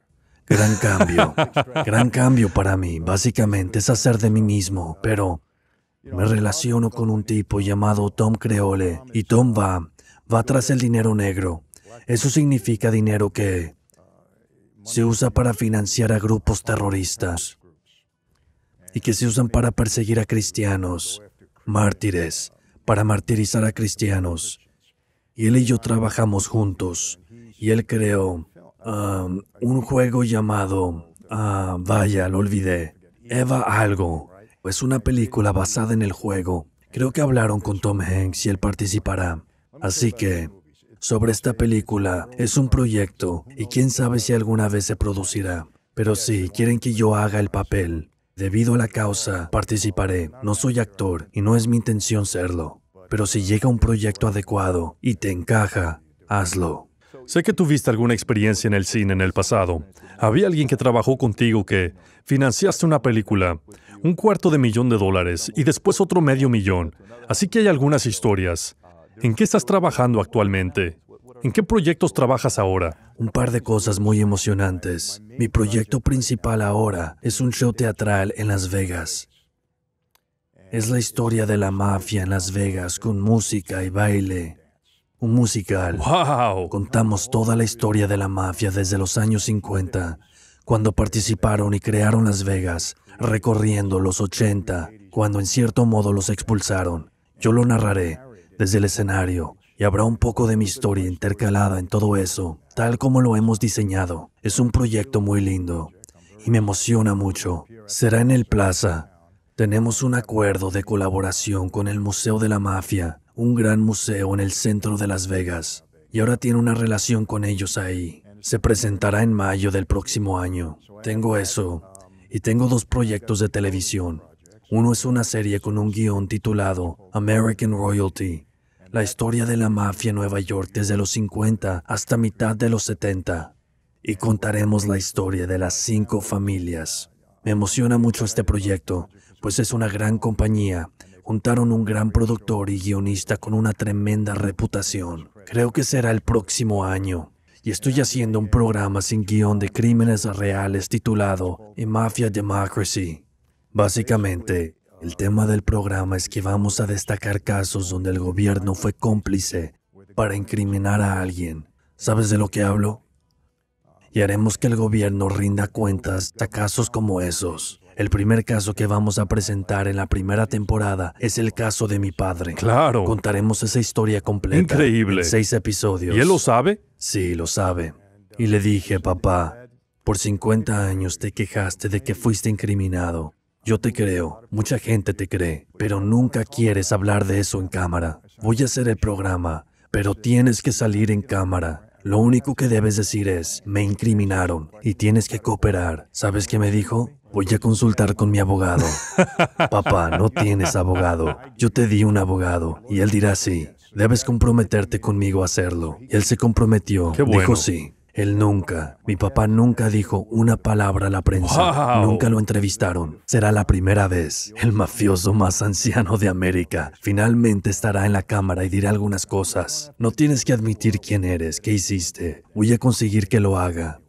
Gran cambio, gran cambio para mí, básicamente es hacer de mí mismo, pero me relaciono con un tipo llamado Tom Creole y Tom va, va tras el dinero negro. Eso significa dinero que se usa para financiar a grupos terroristas y que se usan para perseguir a cristianos, mártires, para martirizar a cristianos. Y él y yo trabajamos juntos y él creó um, un juego llamado... Ah, vaya, lo olvidé. Eva algo. Es pues una película basada en el juego. Creo que hablaron con Tom Hanks y él participará. Así que, sobre esta película, es un proyecto y quién sabe si alguna vez se producirá. Pero sí, quieren que yo haga el papel. Debido a la causa, participaré. No soy actor y no es mi intención serlo. Pero si llega un proyecto adecuado y te encaja, hazlo. Sé que tuviste alguna experiencia en el cine en el pasado. Había alguien que trabajó contigo que financiaste una película un cuarto de millón de dólares y después otro medio millón. Así que hay algunas historias. ¿En qué estás trabajando actualmente? ¿En qué proyectos trabajas ahora? Un par de cosas muy emocionantes. Mi proyecto principal ahora es un show teatral en Las Vegas. Es la historia de la mafia en Las Vegas con música y baile. Un musical. ¡Wow! Contamos toda la historia de la mafia desde los años 50 cuando participaron y crearon Las Vegas, recorriendo los 80, cuando en cierto modo los expulsaron. Yo lo narraré desde el escenario y habrá un poco de mi historia intercalada en todo eso, tal como lo hemos diseñado. Es un proyecto muy lindo y me emociona mucho. Será en el Plaza. Tenemos un acuerdo de colaboración con el Museo de la Mafia, un gran museo en el centro de Las Vegas, y ahora tiene una relación con ellos ahí. Se presentará en mayo del próximo año. Tengo eso. Y tengo dos proyectos de televisión. Uno es una serie con un guión titulado American Royalty, la historia de la mafia en Nueva York desde los 50 hasta mitad de los 70. Y contaremos la historia de las cinco familias. Me emociona mucho este proyecto, pues es una gran compañía. Juntaron un gran productor y guionista con una tremenda reputación. Creo que será el próximo año y estoy haciendo un programa sin guión de crímenes reales titulado e Mafia Democracy. Básicamente, el tema del programa es que vamos a destacar casos donde el gobierno fue cómplice para incriminar a alguien. ¿Sabes de lo que hablo? Y haremos que el gobierno rinda cuentas a casos como esos. El primer caso que vamos a presentar en la primera temporada es el caso de mi padre. Claro. Contaremos esa historia completa. Increíble. seis episodios. ¿Y él lo sabe? Sí, lo sabe. Y le dije, papá, por 50 años te quejaste de que fuiste incriminado. Yo te creo, mucha gente te cree, pero nunca quieres hablar de eso en cámara. Voy a hacer el programa, pero tienes que salir en cámara. Lo único que debes decir es, me incriminaron y tienes que cooperar. ¿Sabes qué me dijo? Voy a consultar con mi abogado. Papá, no tienes abogado. Yo te di un abogado. Y él dirá sí. Debes comprometerte conmigo a hacerlo. Y él se comprometió. Dijo sí. Él nunca, mi papá nunca dijo una palabra a la prensa. Nunca lo entrevistaron. Será la primera vez. El mafioso más anciano de América finalmente estará en la cámara y dirá algunas cosas. No tienes que admitir quién eres, qué hiciste. Voy a conseguir que lo haga.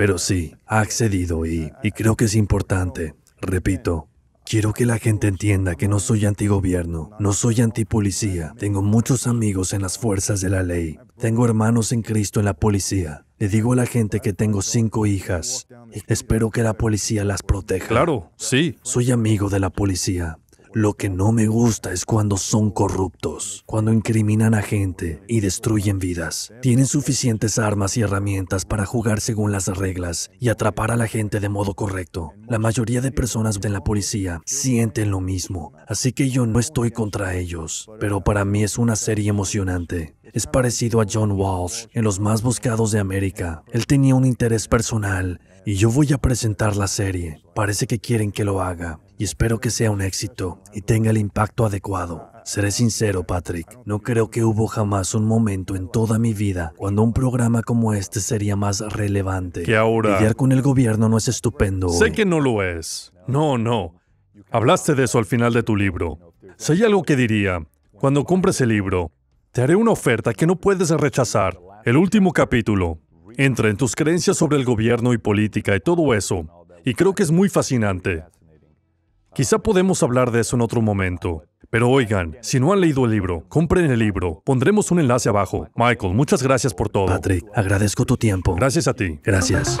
Pero sí, ha accedido y, y creo que es importante. Repito, Quiero que la gente entienda que no soy antigobierno, no soy antipolicía. Tengo muchos amigos en las fuerzas de la ley. Tengo hermanos en Cristo en la policía. Le digo a la gente que tengo cinco hijas. Espero que la policía las proteja. Claro, sí. Soy amigo de la policía. Lo que no me gusta es cuando son corruptos, cuando incriminan a gente y destruyen vidas. Tienen suficientes armas y herramientas para jugar según las reglas y atrapar a la gente de modo correcto. La mayoría de personas de la policía sienten lo mismo, así que yo no estoy contra ellos, pero para mí es una serie emocionante. Es parecido a John Walsh en los más buscados de América. Él tenía un interés personal y yo voy a presentar la serie. Parece que quieren que lo haga y espero que sea un éxito y tenga el impacto adecuado. Seré sincero, Patrick, no creo que hubo jamás un momento en toda mi vida cuando un programa como este sería más relevante. Que ahora... Lidiar con el gobierno no es estupendo. Sé que no lo es. No, no. Hablaste de eso al final de tu libro. Si algo que diría, cuando compres el libro, te haré una oferta que no puedes rechazar. El último capítulo, entra en tus creencias sobre el gobierno y política y todo eso. Y creo que es muy fascinante. Quizá podemos hablar de eso en otro momento. Pero oigan, si no han leído el libro, compren el libro. Pondremos un enlace abajo. Michael, muchas gracias por todo. Patrick, agradezco tu tiempo. Gracias a ti. Gracias.